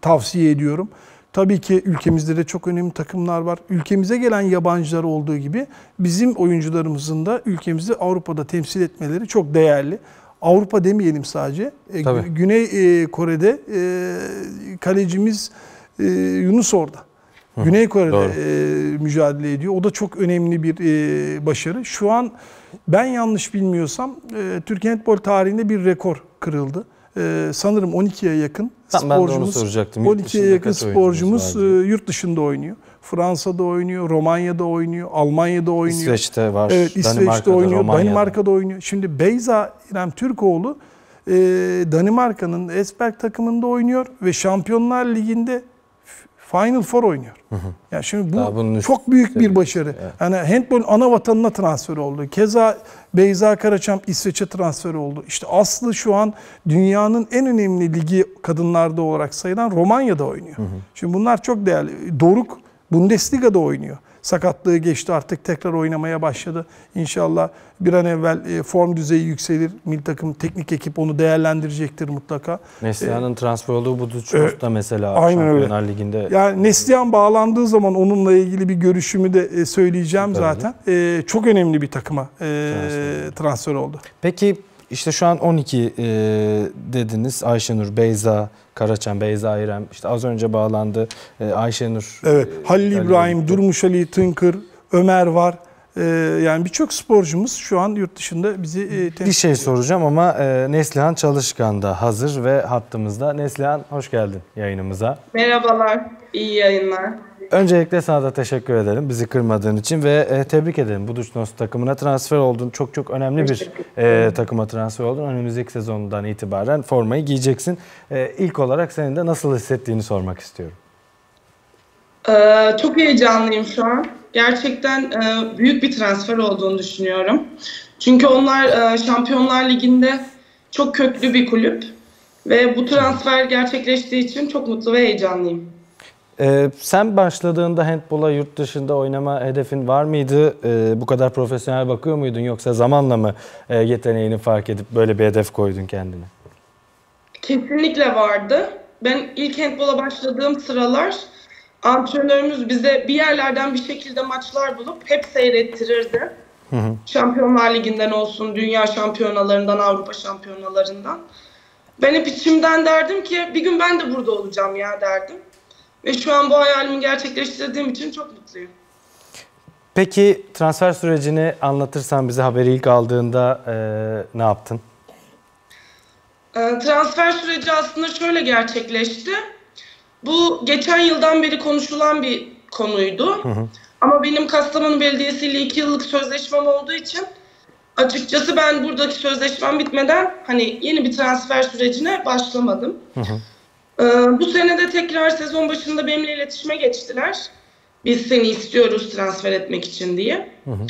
tavsiye ediyorum. Tabii ki ülkemizde de çok önemli takımlar var. Ülkemize gelen yabancılar olduğu gibi bizim oyuncularımızın da ülkemizi Avrupa'da temsil etmeleri çok değerli. Avrupa demeyelim sadece. E, Tabii. Güney e, Kore'de e, kalecimiz Yunus orada. Güney Kore'de doğru. mücadele ediyor. O da çok önemli bir başarı. Şu an ben yanlış bilmiyorsam e, Türkiye Handball tarihinde bir rekor kırıldı. sanırım 12'ye yakın Tam sporcumuz, ben de onu soracaktım. 12'ye yakın sporcumuz e, yurt dışında oynuyor. Fransa'da oynuyor, Romanya'da oynuyor, Almanya'da oynuyor. İsveç'te var. Evet, İsveç'te Danimarka'da, oynuyor, Romanya'da. Danimarka'da oynuyor. Şimdi Beyza İrem Türkoğlu e, Danimarka'nın Esberg takımında oynuyor ve Şampiyonlar Ligi'nde Final Four oynuyor. Hı Yani şimdi bu çok büyük bir başarı. Evet. Yani Handbol ana vatanına transfer oldu. Keza Beyza Karaçam İsveç'e transfer oldu. İşte Aslı şu an dünyanın en önemli ligi kadınlarda olarak sayılan Romanya'da oynuyor. Hı hı. Şimdi bunlar çok değerli. Doruk Bundesliga'da oynuyor. Sakatlığı geçti artık tekrar oynamaya başladı. İnşallah bir an evvel e, form düzeyi yükselir. Milli takım teknik ekip onu değerlendirecektir mutlaka. Neslihan'ın ee, transfer olduğu Buduçkos'ta e, mesela aynen Şampiyonlar öyle. Ligi'nde. Yani Neslihan bağlandığı zaman onunla ilgili bir görüşümü de e, söyleyeceğim Süper zaten. E, çok önemli bir takıma e, transfer. transfer oldu. Peki işte şu an 12 e, dediniz Ayşenur, Beyza, Karaçan, Beyza İrem. İşte az önce bağlandı e, Ayşenur. Evet, Halil e, İbrahim, Durmuş Ali Tınkır, Ömer var. Ee, yani birçok sporcumuz şu an yurt dışında bizi e, temsil Bir şey ediyor. soracağım ama e, Neslihan Çalışkan da hazır ve hattımızda. Neslihan hoş geldin yayınımıza. Merhabalar, iyi yayınlar. Öncelikle sana da teşekkür edelim bizi kırmadığın için ve e, tebrik edelim. Buduçnos takımına transfer oldun. Çok çok önemli bir e, takıma transfer oldun. Önümüzdeki sezondan itibaren formayı giyeceksin. E, ilk olarak senin de nasıl hissettiğini sormak istiyorum. Ee, çok heyecanlıyım şu an gerçekten e, büyük bir transfer olduğunu düşünüyorum. Çünkü onlar e, Şampiyonlar Ligi'nde çok köklü bir kulüp ve bu transfer gerçekleştiği için çok mutlu ve heyecanlıyım. Ee, sen başladığında handbola yurt dışında oynama hedefin var mıydı? Ee, bu kadar profesyonel bakıyor muydun yoksa zamanla mı e, yeteneğini fark edip böyle bir hedef koydun kendine? Kesinlikle vardı. Ben ilk handbola başladığım sıralar Antrenörümüz bize bir yerlerden bir şekilde maçlar bulup hep seyrettirirdi. Şampiyonlar Ligi'nden olsun, dünya şampiyonalarından, Avrupa şampiyonalarından. Ben hep içimden derdim ki bir gün ben de burada olacağım ya derdim. Ve şu an bu hayalimi gerçekleştirdiğim için çok mutluyum. Peki transfer sürecini anlatırsan bize haberi ilk aldığında e, ne yaptın? E, transfer süreci aslında şöyle gerçekleşti. Bu geçen yıldan beri konuşulan bir konuydu. Hı hı. Ama benim Kastamonu Belediyesi ile iki yıllık sözleşmem olduğu için açıkçası ben buradaki sözleşmem bitmeden hani yeni bir transfer sürecine başlamadım. Hı hı. Ee, bu sene de tekrar sezon başında benimle iletişime geçtiler. Biz seni istiyoruz transfer etmek için diye. Hı hı.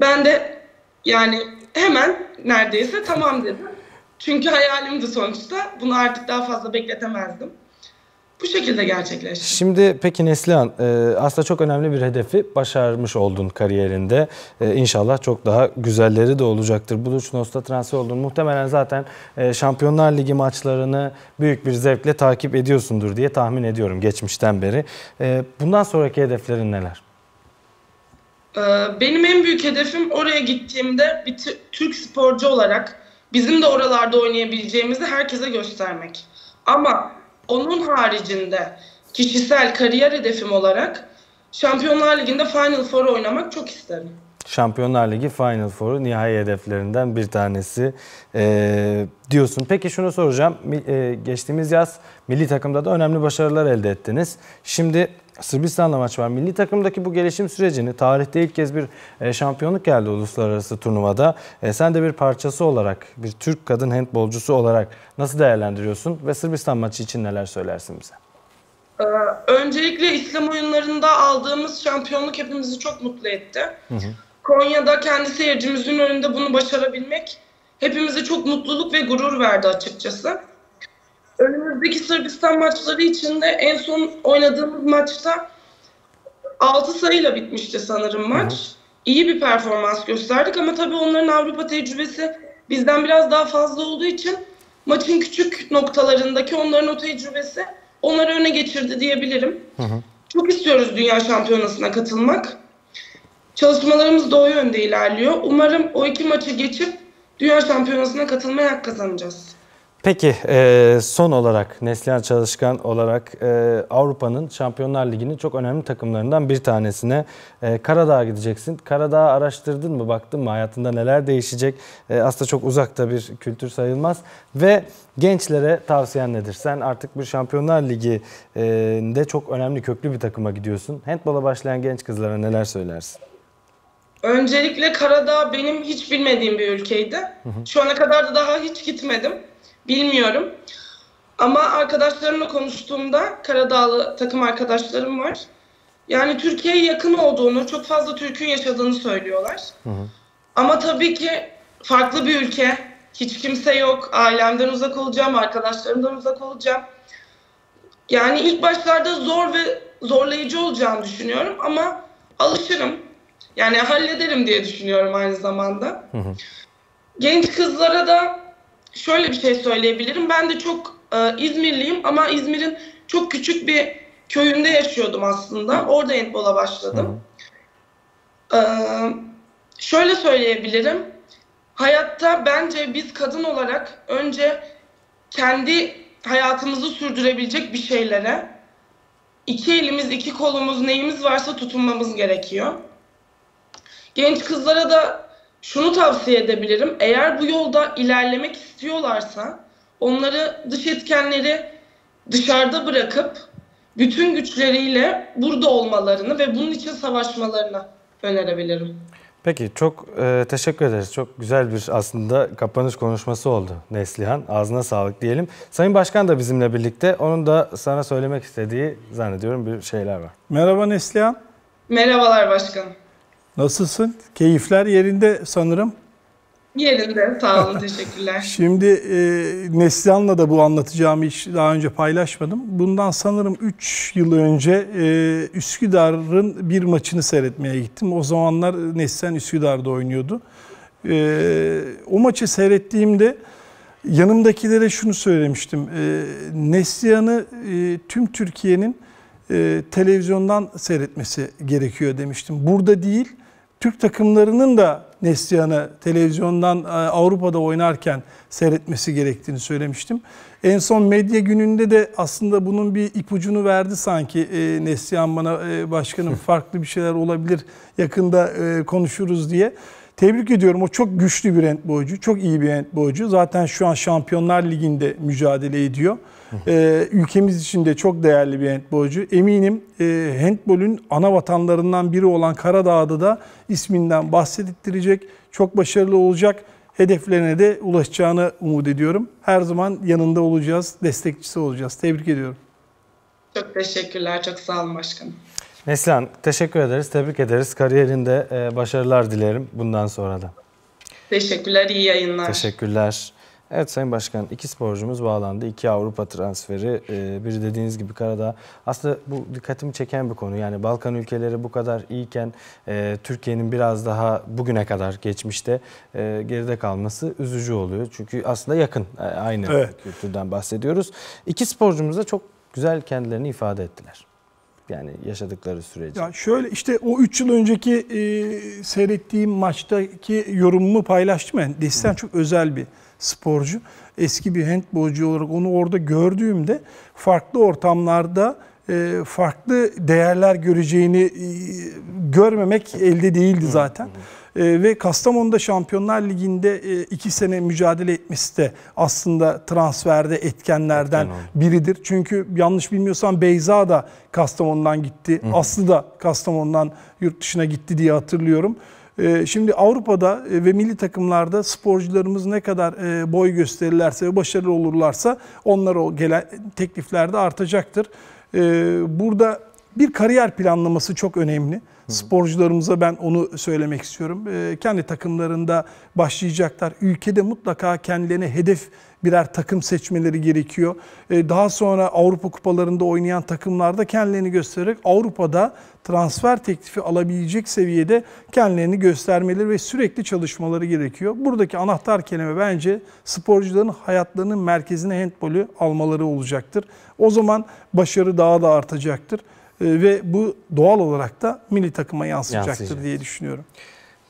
Ben de yani hemen neredeyse tamam dedim. Çünkü hayalimdi sonuçta. Bunu artık daha fazla bekletemezdim. Bu şekilde gerçekleşti. Şimdi peki Neslihan e, aslında çok önemli bir hedefi başarmış oldun kariyerinde. E, inşallah çok daha güzelleri de olacaktır. Nosta transfer oldun. Muhtemelen zaten e, Şampiyonlar Ligi maçlarını büyük bir zevkle takip ediyorsundur diye tahmin ediyorum geçmişten beri. Bundan sonraki hedeflerin neler? Ee, benim en büyük hedefim oraya gittiğimde bir Türk sporcu olarak bizim de oralarda oynayabileceğimizi herkese göstermek. Ama onun haricinde kişisel kariyer hedefim olarak Şampiyonlar Ligi'nde Final Four oynamak çok isterim. Şampiyonlar Ligi Final Four'u nihai hedeflerinden bir tanesi e, diyorsun. Peki şunu soracağım. E, geçtiğimiz yaz milli takımda da önemli başarılar elde ettiniz. Şimdi Sırbistan'la maç var. Milli takımdaki bu gelişim sürecini tarihte ilk kez bir e, şampiyonluk geldi uluslararası turnuvada. E, sen de bir parçası olarak, bir Türk kadın handbolcusu olarak nasıl değerlendiriyorsun ve Sırbistan maçı için neler söylersin bize? Ee, öncelikle İslam oyunlarında aldığımız şampiyonluk hepimizi çok mutlu etti. Hı hı. Konya'da kendi seyircimizin önünde bunu başarabilmek hepimize çok mutluluk ve gurur verdi açıkçası bizdeki Sırbistan maçları içinde en son oynadığımız maçta 6 sayıyla bitmişti sanırım maç. İyi bir performans gösterdik ama tabii onların Avrupa tecrübesi bizden biraz daha fazla olduğu için maçın küçük noktalarındaki onların o tecrübesi onları öne geçirdi diyebilirim. Hı hı. Çok istiyoruz Dünya Şampiyonası'na katılmak. Çalışmalarımız da o yönde ilerliyor. Umarım o iki maçı geçip Dünya Şampiyonası'na katılmaya hak kazanacağız. Peki e, son olarak Neslihan Çalışkan olarak e, Avrupa'nın Şampiyonlar Ligi'nin çok önemli takımlarından bir tanesine e, Karadağ'a gideceksin. Karadağ'ı araştırdın mı baktın mı hayatında neler değişecek? E, aslında çok uzakta bir kültür sayılmaz ve gençlere tavsiyen nedir? Sen artık bir Şampiyonlar Ligi'nde e, çok önemli köklü bir takıma gidiyorsun. Handbola başlayan genç kızlara neler söylersin? Öncelikle Karadağ benim hiç bilmediğim bir ülkeydi. Hı hı. Şu ana kadar da daha hiç gitmedim bilmiyorum. Ama arkadaşlarımla konuştuğumda Karadağlı takım arkadaşlarım var. Yani Türkiye'ye yakın olduğunu, çok fazla Türk'ün yaşadığını söylüyorlar. Hı hı. Ama tabii ki farklı bir ülke. Hiç kimse yok. Ailemden uzak olacağım, arkadaşlarımdan uzak olacağım. Yani ilk başlarda zor ve zorlayıcı olacağını düşünüyorum ama alışırım. Yani hallederim diye düşünüyorum aynı zamanda. Hı hı. Genç kızlara da şöyle bir şey söyleyebilirim. Ben de çok e, İzmirliyim ama İzmir'in çok küçük bir köyünde yaşıyordum aslında. Orada handbola başladım. E, şöyle söyleyebilirim. Hayatta bence biz kadın olarak önce kendi hayatımızı sürdürebilecek bir şeylere iki elimiz, iki kolumuz, neyimiz varsa tutunmamız gerekiyor. Genç kızlara da şunu tavsiye edebilirim. Eğer bu yolda ilerlemek istiyorlarsa onları dış etkenleri dışarıda bırakıp bütün güçleriyle burada olmalarını ve bunun için savaşmalarını önerebilirim. Peki çok e, teşekkür ederiz. Çok güzel bir aslında kapanış konuşması oldu Neslihan. Ağzına sağlık diyelim. Sayın Başkan da bizimle birlikte. Onun da sana söylemek istediği zannediyorum bir şeyler var. Merhaba Neslihan. Merhabalar Başkanım. Nasılsın? Keyifler yerinde sanırım. Yerinde. Sağ olun. Teşekkürler. Şimdi e, Neslihan'la da bu anlatacağımı hiç daha önce paylaşmadım. Bundan sanırım 3 yıl önce e, Üsküdar'ın bir maçını seyretmeye gittim. O zamanlar Neslihan Üsküdar'da oynuyordu. E, o maçı seyrettiğimde yanımdakilere şunu söylemiştim. E, Neslihan'ı e, tüm Türkiye'nin e, televizyondan seyretmesi gerekiyor demiştim. Burada değil Türk takımlarının da Neslihan'ı televizyondan e, Avrupa'da oynarken seyretmesi gerektiğini söylemiştim. En son medya gününde de aslında bunun bir ipucunu verdi sanki e, Neslihan bana e, başkanım farklı bir şeyler olabilir yakında konuşuruz diye. Tebrik ediyorum o çok güçlü bir handbolcu, çok iyi bir handbolcu. Zaten şu an Şampiyonlar Ligi'nde mücadele ediyor. Ee, ülkemiz için de çok değerli bir handbolcu. Eminim e, handbolün ana vatanlarından biri olan Karadağ'da da isminden bahsettirecek. Çok başarılı olacak. Hedeflerine de ulaşacağını umut ediyorum. Her zaman yanında olacağız, destekçisi olacağız. Tebrik ediyorum. Çok teşekkürler. Çok sağ olun başkanım. Neslihan teşekkür ederiz, tebrik ederiz. Kariyerinde e, başarılar dilerim bundan sonra da. Teşekkürler, iyi yayınlar. Teşekkürler. Evet Sayın Başkan iki sporcumuz bağlandı. iki Avrupa transferi. Ee, biri dediğiniz gibi Karadağ. Aslında bu dikkatimi çeken bir konu. Yani Balkan ülkeleri bu kadar iyiken e, Türkiye'nin biraz daha bugüne kadar geçmişte e, geride kalması üzücü oluyor. Çünkü aslında yakın e, aynı evet. kültürden bahsediyoruz. İki sporcumuz da çok güzel kendilerini ifade ettiler. Yani yaşadıkları süreci. Ya şöyle işte o 3 yıl önceki e, seyrettiğim maçtaki yorumumu paylaştım. Yani Destan çok özel bir sporcu. Eski bir handbolcu olarak onu orada gördüğümde farklı ortamlarda e, farklı değerler göreceğini e, görmemek elde değildi zaten. E, ve Kastamonu'da Şampiyonlar Ligi'nde iki sene mücadele etmesi de aslında transferde etkenlerden Etken biridir. Çünkü yanlış bilmiyorsam Beyza da Kastamonu'dan gitti. Aslı da Kastamonu'dan yurt dışına gitti diye hatırlıyorum. Ee, şimdi Avrupa'da e, ve milli takımlarda sporcularımız ne kadar e, boy gösterirlerse ve başarılı olurlarsa onlar o gelen tekliflerde artacaktır. Ee, burada bir kariyer planlaması çok önemli. Sporcularımıza ben onu söylemek istiyorum. Ee, kendi takımlarında başlayacaklar. Ülkede mutlaka kendilerine hedef birer takım seçmeleri gerekiyor. E, daha sonra Avrupa kupalarında oynayan takımlarda kendilerini göstererek Avrupa'da transfer teklifi alabilecek seviyede kendilerini göstermeleri ve sürekli çalışmaları gerekiyor. Buradaki anahtar kelime bence sporcuların hayatlarının merkezine handbolü almaları olacaktır. O zaman başarı daha da artacaktır e, ve bu doğal olarak da milli takıma yansıyacaktır diye düşünüyorum.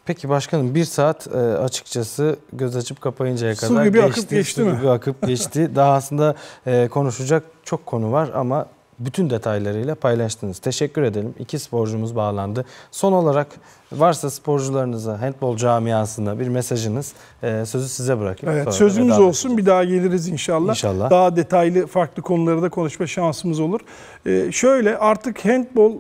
Peki başkanım bir saat e, açıkçası göz açıp kapayıncaya kadar su gibi geçti. Akıp geçti su gibi akıp geçti. Daha aslında e, konuşacak çok konu var ama bütün detaylarıyla paylaştınız. Teşekkür edelim. İki sporcumuz bağlandı. Son olarak varsa sporcularınıza, handbol camiasına bir mesajınız. E, sözü size bırakayım. Evet, sözümüz olsun. Edeceğiz. Bir daha geliriz inşallah. İnşallah. Daha detaylı farklı konuları da konuşma şansımız olur. şöyle artık handball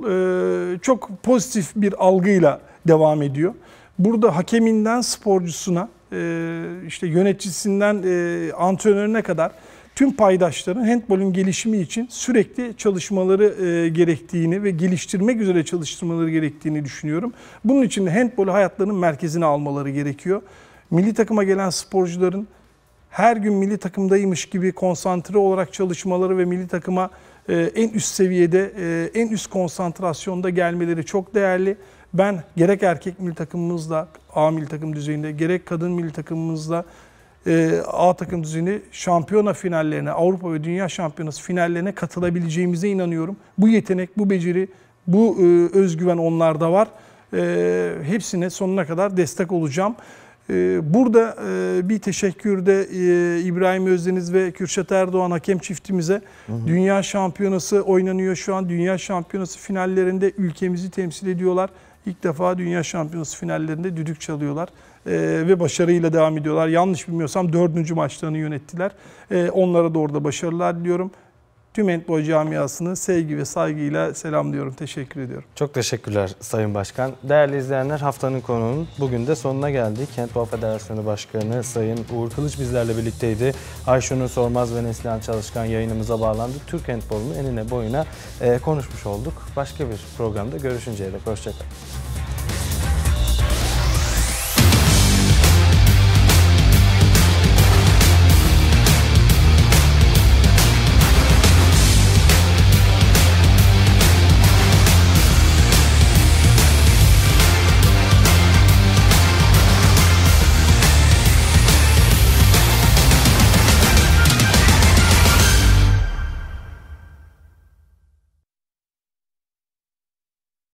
çok pozitif bir algıyla devam ediyor. Burada hakeminden sporcusuna, e, işte yöneticisinden e, antrenörüne kadar tüm paydaşların handbolun gelişimi için sürekli çalışmaları e, gerektiğini ve geliştirmek üzere çalıştırmaları gerektiğini düşünüyorum. Bunun için de handbolu hayatlarının merkezine almaları gerekiyor. Milli takıma gelen sporcuların her gün milli takımdaymış gibi konsantre olarak çalışmaları ve milli takıma en üst seviyede, en üst konsantrasyonda gelmeleri çok değerli. Ben gerek erkek milli takımımızla A milli takım düzeyinde gerek kadın milli takımımızla e, A takım düzeyinde şampiyona finallerine, Avrupa ve Dünya Şampiyonası finallerine katılabileceğimize inanıyorum. Bu yetenek, bu beceri, bu e, özgüven onlarda var. E, hepsine sonuna kadar destek olacağım. E, burada e, bir teşekkür de e, İbrahim Özdeniz ve Kürşat Erdoğan hakem çiftimize. Hı hı. Dünya Şampiyonası oynanıyor şu an. Dünya Şampiyonası finallerinde ülkemizi temsil ediyorlar. İlk defa Dünya Şampiyonası finallerinde düdük çalıyorlar e, ve başarıyla devam ediyorlar. Yanlış bilmiyorsam dördüncü maçlarını yönettiler. E, onlara da orada başarılar diliyorum tüm handball camiasını sevgi ve saygıyla selamlıyorum. Teşekkür ediyorum. Çok teşekkürler Sayın Başkan. Değerli izleyenler haftanın konunun bugün de sonuna geldik. Handball Federasyonu Başkanı Sayın Uğur Kılıç bizlerle birlikteydi. Ayşun'un Sormaz ve Neslihan Çalışkan yayınımıza bağlandı. Türk handbolunu enine boyuna e, konuşmuş olduk. Başka bir programda görüşünceye dek hoşçakalın.